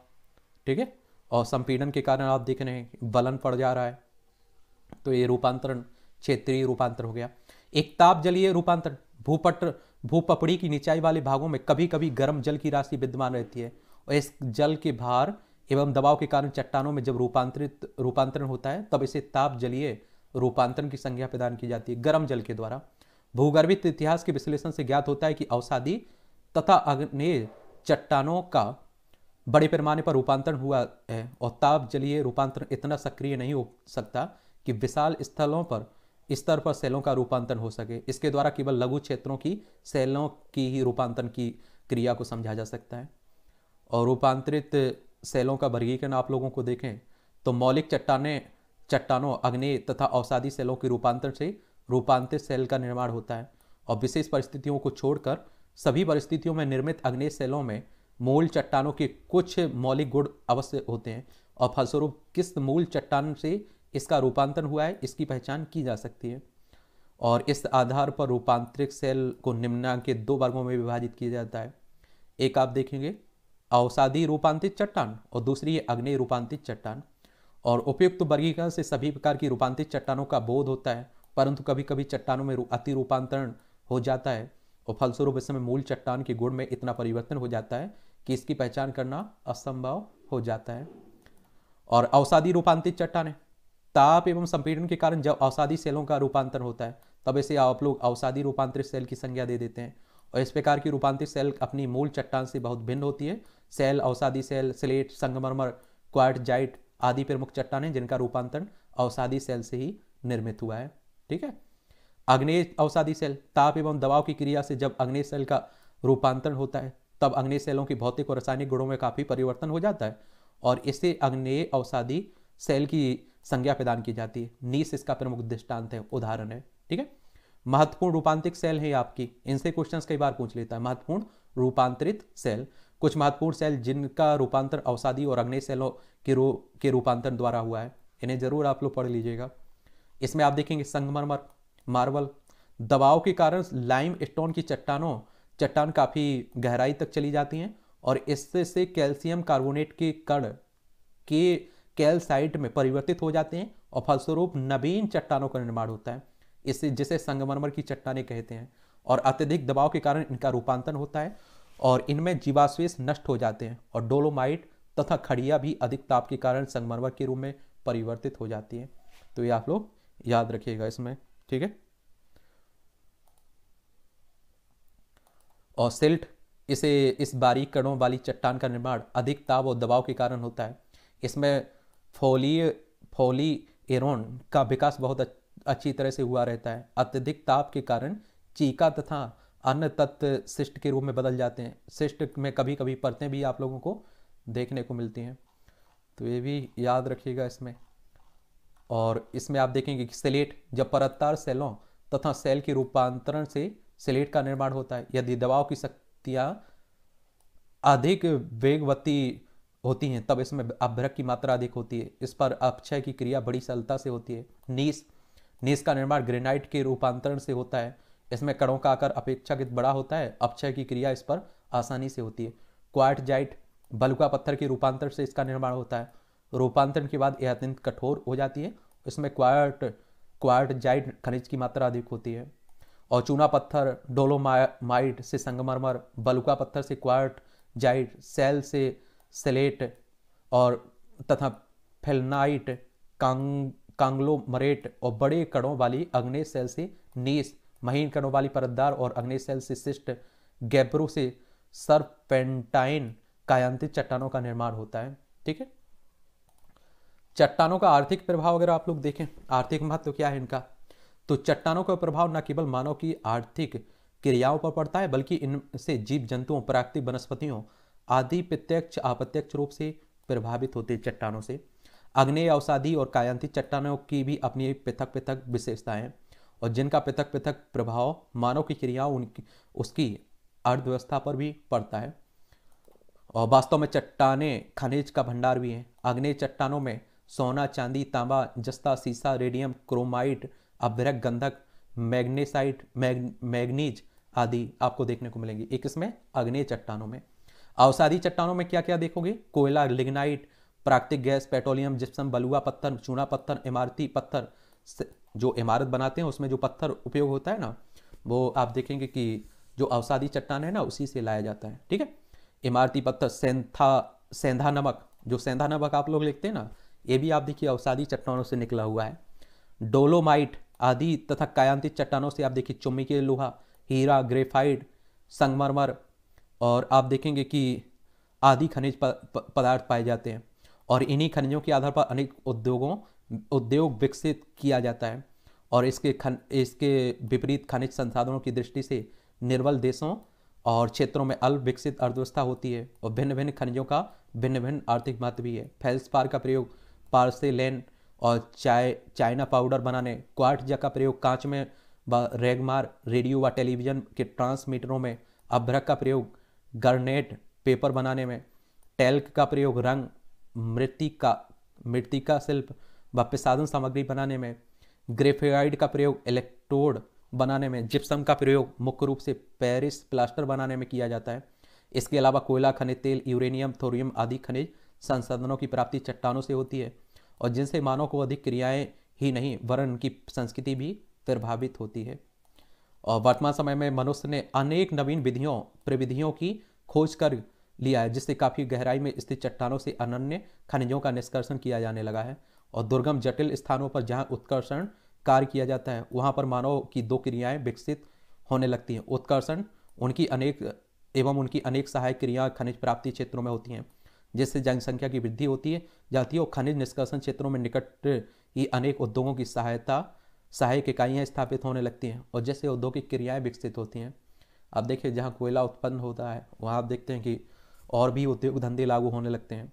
ठीक है और संपीड़न के कारण आप देख रहे हैं बलन पड़ जा रहा है तो ये रूपांतरण क्षेत्रीय रूपांतर हो गया एक ताप जलीय रूपांतर भूपट भूपपड़ी की निचाई वाले भागों में कभी कभी गर्म जल की राशि विद्यमान रहती है और इस जल के भार एवं दबाव के कारण चट्टानों में जब रूपांतरित रूपांतरण होता है तब इसे ताप जलीय रूपांतरण की संज्ञा प्रदान की जाती है गर्म जल के द्वारा भूगर्भित इतिहास के विश्लेषण से ज्ञात होता है कि औषादी तथा अग्नि चट्टानों का बड़े पैमाने पर रूपांतरण हुआ है और ताप जलीय रूपांतरण इतना सक्रिय नहीं हो सकता कि विशाल स्थलों पर स्तर पर सेलों का रूपांतरण हो सके इसके द्वारा केवल लघु क्षेत्रों की सेलों की ही रूपांतरण की क्रिया को समझा जा सकता है और रूपांतरित सेलों का वर्गीकरण आप लोगों को देखें तो मौलिक चट्टाने चट्टानों अग्नि तथा औषाधि सेलों के रूपांतरण से रूपांतरित सेल का निर्माण होता है और विशेष परिस्थितियों को छोड़कर सभी परिस्थितियों में निर्मित अग्नि सेलों में मूल चट्टानों के कुछ मौलिक गुण अवश्य होते हैं और फलस्वरूप किस मूल चट्टान से इसका रूपांतरण हुआ है इसकी पहचान की जा सकती है और इस आधार पर रूपांतरिक सेल को निम्ना के दो वर्गों में विभाजित किया जाता है एक आप देखेंगे औषाधि रूपांतरित चट्टान और दूसरी अग्नि रूपांतरित चट्टान और उपयुक्त वर्गीकरण से सभी प्रकार की रूपांतरित चट्टानों का बोध होता है परंतु कभी कभी चट्टानों में अति रूपांतरण हो जाता है और फलस्वरूप इसमें मूल चट्टान के गुण में इतना परिवर्तन हो जाता है कि इसकी पहचान करना असंभव हो जाता है और अवसादी रूपांतरित चट्टान है ताप एवं संपीड़न के कारण जब अवसादी सेलों का रूपांतरण होता है तब ऐसे आप लोग अवसादी रूपांतरित सेल की संज्ञा दे देते हैं और इस प्रकार की रूपांतरित सेल अपनी मूल चट्टान से बहुत भिन्न होती है सेल अवसादी सेल स्लेट संगमरमर जाइट आदि प्रमुख चट्टान है जिनका रूपांतरण अवसादी सेल से ही निर्मित हुआ है ठीक है अग्नेय अवसादी सेल ताप एवं दबाव की क्रिया से जब अग्नेय सेल का रूपांतरण होता है तब अग्नेय सेलों की भौतिक और रासायनिक गुणों में काफ़ी परिवर्तन हो जाता है और इससे अग्नेय अवसादी सेल की संज्ञा प्रदान की जाती है नीस इसका प्रमुख दृष्टांत है उदाहरण है ठीक है महत्वपूर्ण रूपांतरित सेल है आपकी इनसे क्वेश्चंस कई बार पूछ लेता है महत्वपूर्ण रूपांतरित सेल कुछ महत्वपूर्ण सेल जिनका रूपांतर अवसादी और अग्नि सेलों के रू के रूपांतरण द्वारा हुआ है इन्हें जरूर आप लोग पढ़ लीजिएगा इसमें आप देखेंगे संगमरमर मार्बल दबाव के कारण लाइम स्टोन की चट्टानों चट्टान काफ़ी गहराई तक चली जाती हैं और इससे से कैल्शियम कार्बोनेट के कण के कैलसाइट में परिवर्तित हो जाते हैं और फलस्वरूप नवीन चट्टानों का निर्माण होता है इसे जिसे संगमरमर की चट्टाने कहते हैं और अत्यधिक दबाव के कारण इनका रूपांतरण होता है और इनमें जीवाश्वेष नष्ट हो जाते हैं और डोलोमाइट तथा खड़िया भी अधिक ताप के कारण संगमरमर के रूप में परिवर्तित हो जाती है तो ये आप लोग याद रखिएगा इसमें ठीक है और सिल्ट इसे इस बारीक कणों वाली चट्टान का निर्माण अधिक ताप और दबाव के कारण होता है इसमें फोली एरोन का विकास बहुत अच्छी तरह से हुआ रहता है अत्यधिक ताप के कारण चीका तथा अन्य तत्व शिष्ट के रूप में बदल जाते हैं शिष्ट में कभी कभी परतें भी आप लोगों को देखने को मिलती हैं तो ये भी याद रखिएगा इसमें और इसमें आप देखेंगे कि सेलेट जब परतार सेलों तथा सेल के रूपांतरण से सेलेट का निर्माण होता है यदि दबाव की शक्तियाँ अधिक वेगवती होती हैं तब इसमें अभ्रक की मात्रा अधिक होती है इस पर अपक्षय की क्रिया बड़ी सरलता से होती है नीस नीस का निर्माण ग्रेनाइट के रूपांतरण से होता है इसमें कणों का आकार अपेक्षाकृत बड़ा होता है अपक्षय की क्रिया इस पर आसानी से होती है क्वाट जाइट बलुका पत्थर के रूपांतरण से इसका निर्माण होता है रूपांतरण के बाद यह अत्यंत कठोर हो जाती है इसमें क्वाइट क्वाइट जाइट खनिज की मात्रा अधिक होती है और चूना पत्थर डोलोमाइट से संगमरमर बलुका पत्थर से क्वाइट जाइट सेल से सेलेट और तथा फेलनाइट कांग कांग्लोमरेट और बड़े कणों वाली अग्नि सेल से नीस महीन कणों वाली परतदार और अग्नि सेल से शिष्ट गैब्रो से सरपेंटाइन कायांतिक चट्टानों का निर्माण होता है ठीक है चट्टानों का आर्थिक प्रभाव अगर आप लोग देखें आर्थिक महत्व तो क्या है इनका तो चट्टानों का प्रभाव न केवल मानव की आर्थिक क्रियाओं पर पड़ता है बल्कि इनसे जीव जंतुओं प्राकृतिक वनस्पतियों आदि प्रत्यक्ष अप्रत्यक्ष रूप से प्रभावित होते चट्टानों से अग्नेय औषाधि और कायांतिक चट्टानों की भी अपनी पृथक पृथक विशेषताएं हैं और जिनका पृथक पृथक प्रभाव मानव की क्रियाओं उनकी उसकी अर्थव्यवस्था पर भी पड़ता है और वास्तव में चट्टाने खनिज का भंडार भी हैं अग्नेय चट्टानों में सोना चांदी तांबा जस्ता सीसा रेडियम क्रोमाइट अभ्रक गंधक मैग्नेसाइट मैग मैग्नीज आदि आपको देखने को मिलेंगी एक इसमें अग्नेय चट्टानों में अवसादी चट्टानों में क्या क्या देखोगे कोयला लिग्नाइट प्राकृतिक गैस पेट्रोलियम जिप्सम बलुआ पत्थर चूना पत्थर इमारती पत्थर जो इमारत बनाते हैं उसमें जो पत्थर उपयोग होता है ना वो आप देखेंगे कि जो अवसादी चट्टान है ना उसी से लाया जाता है ठीक है इमारती पत्थर सेंथा सेंधा नमक जो सेंधा नमक आप लोग लिखते हैं ना ये भी आप देखिए अवसादी चट्टानों से निकला हुआ है डोलोमाइट आदि तथा कायांतिक चट्टानों से आप देखिए चुम्बकीय लोहा हीरा ग्रेफाइड संगमरमर और आप देखेंगे कि आदि खनिज पदार्थ पाए जाते हैं और इन्हीं खनिजों के आधार पर अनेक उद्योगों उद्योग विकसित किया जाता है और इसके खन इसके विपरीत खनिज संसाधनों की दृष्टि से निर्बल देशों और क्षेत्रों में अल्प विकसित अर्थव्यवस्था होती है और भिन्न भिन्न खनिजों का भिन्न भिन्न आर्थिक महत्व भी है पार का प्रयोग पार्सेलेन और चाय चाइना पाउडर बनाने क्वार्ट जग का प्रयोग कांच में रेगमार रेडियो व टेलीविज़न के ट्रांसमीटरों में अभ्रक का प्रयोग गर्नेट पेपर बनाने में टैल्क का प्रयोग रंग मृतिका मृतिका शिल्प व प्रसाधन सामग्री बनाने में ग्रेफाइड का प्रयोग इलेक्ट्रोड बनाने में जिप्सम का प्रयोग मुख्य रूप से पेरिस प्लास्टर बनाने में किया जाता है इसके अलावा कोयला खनिज तेल यूरेनियम थोरियम आदि खनिज संसाधनों की प्राप्ति चट्टानों से होती है और जिनसे मानव को अधिक क्रियाएं ही नहीं वरन की संस्कृति भी प्रभावित होती है और वर्तमान समय में मनुष्य ने अनेक नवीन विधियों प्रविधियों की खोज कर लिया है जिससे काफ़ी गहराई में स्थित चट्टानों से अनन्य खनिजों का निष्कर्षण किया जाने लगा है और दुर्गम जटिल स्थानों पर जहाँ उत्कर्षण कार्य किया जाता है वहाँ पर मानव की दो क्रियाएँ विकसित होने लगती हैं उत्कर्षण उनकी अनेक एवं उनकी अनेक सहायक क्रियाएँ खनिज प्राप्ति क्षेत्रों में होती हैं जिससे जनसंख्या की वृद्धि होती है जाती है और खनिज निष्कर्षण क्षेत्रों में निकट ही अनेक उद्योगों की सहायता सहायक इकाइयाँ स्थापित होने लगती हैं और जैसे औद्योगिक क्रियाएँ विकसित होती हैं आप देखिए जहाँ कोयला उत्पन्न होता है वहाँ आप देखते हैं कि और भी उद्योग धंधे लागू होने लगते हैं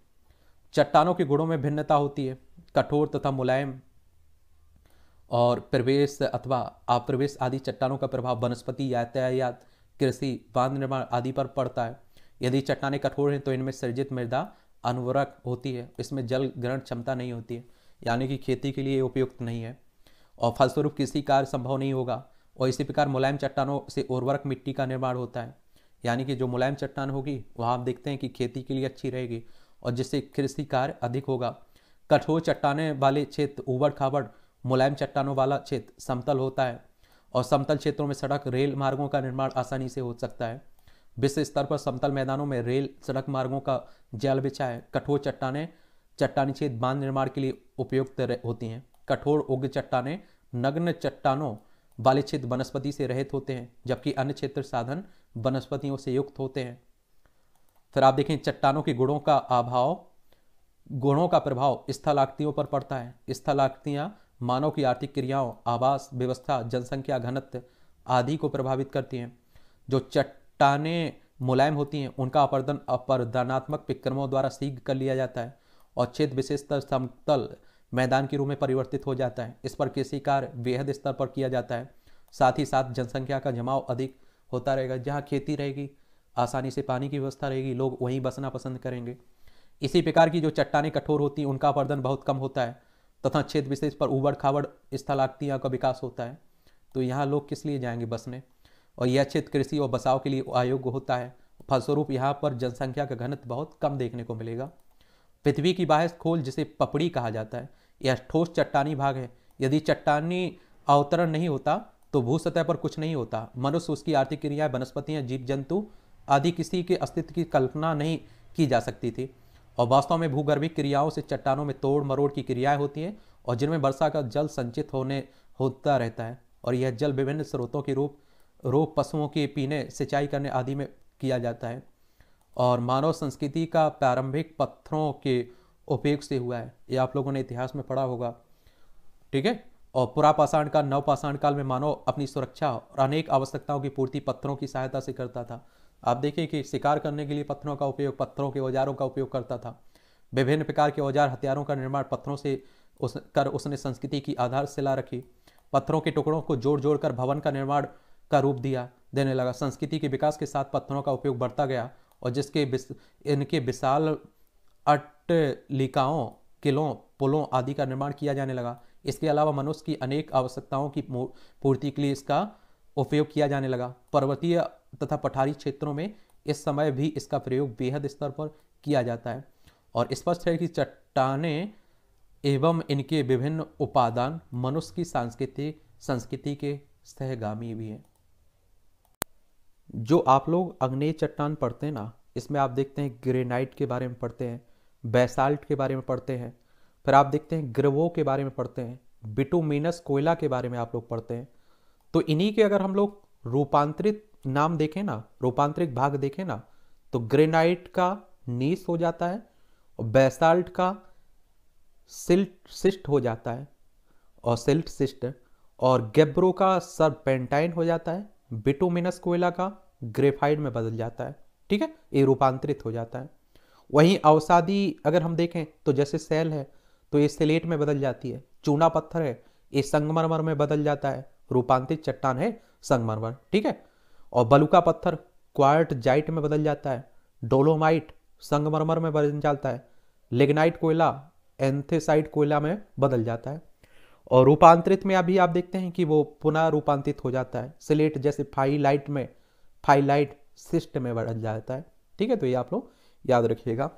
चट्टानों के गुणों में भिन्नता होती है कठोर तथा मुलायम और प्रवेश अथवा अप्रवेश आदि चट्टानों का प्रभाव वनस्पति यातायात कृषि बांध निर्माण आदि पर पड़ता है यदि चट्टाने कठोर हैं तो इनमें सर्जित मृदा अनुवरक होती है इसमें जल ग्रहण क्षमता नहीं होती है यानी कि खेती के लिए उपयुक्त नहीं है और फलस्वरूप कृषि कार्य संभव नहीं होगा और इसी प्रकार मुलायम चट्टानों से उर्वरक मिट्टी का निर्माण होता है यानी कि जो मुलायम चट्टान होगी वहाँ आप देखते हैं कि खेती के लिए अच्छी रहेगी और जिससे कृषि कार्य अधिक होगा कठोर चट्टाने वाले क्षेत्र उबड़ खाबड़ मुलायम चट्टानों वाला क्षेत्र समतल होता है और समतल क्षेत्रों में सड़क रेल मार्गों का निर्माण आसानी से हो सकता है विश्व स्तर पर समतल मैदानों में रेल सड़क मार्गों का जल बिछा है कठोर चट्टाने चट्टानी क्षेत्र बांध निर्माण के लिए उपयुक्त होती हैं कठोर उग्र चट्टाने नग्न चट्टानों वाले क्षेत्र वनस्पति से रहित होते हैं जबकि अन्य क्षेत्र साधन वनस्पतियों से युक्त होते हैं फिर आप देखें चट्टानों के गुणों का अभाव गुणों का प्रभाव स्थलाकृतियों पर पड़ता है स्थलाकृतियाँ मानव की आर्थिक क्रियाओं आवास व्यवस्था जनसंख्या घनत्व आदि को प्रभावित करती हैं जो चट्टाने मुलायम होती हैं उनका अपर्दन अपर्दनात्मक विक्रमों द्वारा सीख कर लिया जाता है और क्षेत्र विशेषतर समतल मैदान के रूप में परिवर्तित हो जाता है इस पर कृषि कार्य बेहद स्तर पर किया जाता है साथ ही साथ जनसंख्या का जमाव अधिक होता रहेगा जहाँ खेती रहेगी आसानी से पानी की व्यवस्था रहेगी लोग वहीं बसना पसंद करेंगे इसी प्रकार की जो चट्टाने कठोर होती हैं उनका वर्धन बहुत कम होता है तथा क्षेत्र विशेष पर उबड़ खाबड़ स्थलाक्तियाँ का विकास होता है तो यहाँ लोग किस लिए जाएंगे बसने और यह क्षेत्र कृषि और बसाव के लिए अयोग्य होता है फलस्वरूप यहाँ पर जनसंख्या का घनत्व बहुत कम देखने को मिलेगा पृथ्वी की बाहस खोल जिसे पपड़ी कहा जाता है या ठोस चट्टानी भाग है यदि चट्टानी अवतरण नहीं होता तो भू सतह पर कुछ नहीं होता मनुष्य उसकी आर्थिक क्रियाएं वनस्पतियाँ जीव जंतु आदि किसी के अस्तित्व की कल्पना नहीं की जा सकती थी और वास्तव में भूगर्भिक क्रियाओं से चट्टानों में तोड़ मरोड़ की क्रियाएं होती हैं और जिनमें वर्षा का जल संचित होने होता रहता है और यह जल विभिन्न स्रोतों के रूप रोग पशुओं के पीने सिंचाई करने आदि में किया जाता है और मानव संस्कृति का प्रारंभिक पत्थरों के उपयोग से हुआ है ये आप लोगों ने इतिहास में पढ़ा होगा ठीक है और पुरापाषाण काल नवपाषाण काल में मानव अपनी सुरक्षा और अनेक आवश्यकताओं की पूर्ति पत्थरों की सहायता से करता था आप देखिए कि शिकार करने के लिए पत्थरों का उपयोग पत्थरों के औजारों का उपयोग करता था विभिन्न प्रकार के औजार हथियारों का निर्माण पत्थरों से उस कर उसने संस्कृति की आधारशिला रखी पत्थरों के टुकड़ों को जोड़ जोड़ कर भवन का निर्माण का रूप दिया देने लगा संस्कृति के विकास के साथ पत्थरों का उपयोग बढ़ता गया और जिसके इनके विशाल अट पट्टलिकाओं किलों पुलों आदि का निर्माण किया जाने लगा इसके अलावा मनुष्य की अनेक आवश्यकताओं की पूर्ति के लिए इसका उपयोग किया जाने लगा पर्वतीय तथा पठारी क्षेत्रों में इस समय भी इसका प्रयोग बेहद स्तर पर किया जाता है और स्पष्ट है कि चट्टाने एवं इनके विभिन्न उपादान मनुष्य की सांस्कृतिक संस्कृति के सहगामी भी हैं जो आप लोग अग्नेय चट्टान पढ़ते हैं ना इसमें आप देखते हैं ग्रेनाइट के बारे में पढ़ते हैं बेसाल्ट के बारे में पढ़ते हैं फिर आप देखते हैं ग्रवो के बारे में पढ़ते हैं बिटोमिनस कोयला के बारे में आप लोग पढ़ते हैं तो इन्हीं के अगर हम लोग रूपांतरित नाम देखें ना रूपांतरित भाग देखें ना तो ग्रेनाइट का नीस हो जाता है और बेसाल्ट का सिल्ट सिस्ट हो जाता है और सिल्ट सिस्ट और गेब्रो का सर पेंटाइन हो जाता है बिटोमिनस कोयला का ग्रेफाइड में बदल जाता है ठीक है ये रूपांतरित हो जाता है वहीं अवसादी अगर हम देखें तो जैसे सेल है तो ये सिलेट में बदल जाती है चूना पत्थर है ये संगमरमर में बदल जाता है रूपांतरित चट्टान है संगमरमर ठीक है और बलुका पत्थर क्वार्ट जाइट में बदल जाता है डोलोमाइट संगमरमर में बदल जाता है लेगनाइट कोयला एंथेसाइट कोयला में बदल जाता है और रूपांतरित में अभी आप देखते हैं कि वो पुनः रूपांतरित हो जाता है सिलेट जैसे फाइलाइट में फाइलाइट सिस्ट में बदल जाता है ठीक है तो ये आप लोग याद रखिएगा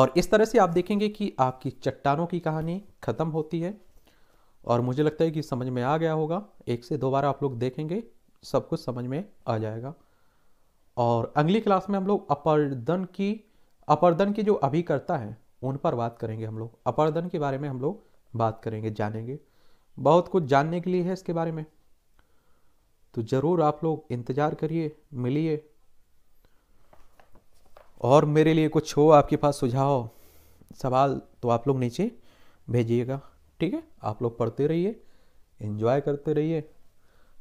और इस तरह से आप देखेंगे कि आपकी चट्टानों की कहानी ख़त्म होती है और मुझे लगता है कि समझ में आ गया होगा एक से दो बार आप लोग देखेंगे सब कुछ समझ में आ जाएगा और अगली क्लास में हम लोग अपर्दन की अपर्दन की जो अभिकर्ता है उन पर बात करेंगे हम लोग अपर्दन के बारे में हम लोग बात करेंगे जानेंगे बहुत कुछ जानने के लिए है इसके बारे में तो ज़रूर आप लोग इंतज़ार करिए मिलिए और मेरे लिए कुछ हो आपके पास सुझाव सवाल तो आप लोग नीचे भेजिएगा ठीक है आप लोग पढ़ते रहिए इन्जॉय करते रहिए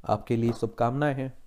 आपके लिए शुभकामनाएँ हैं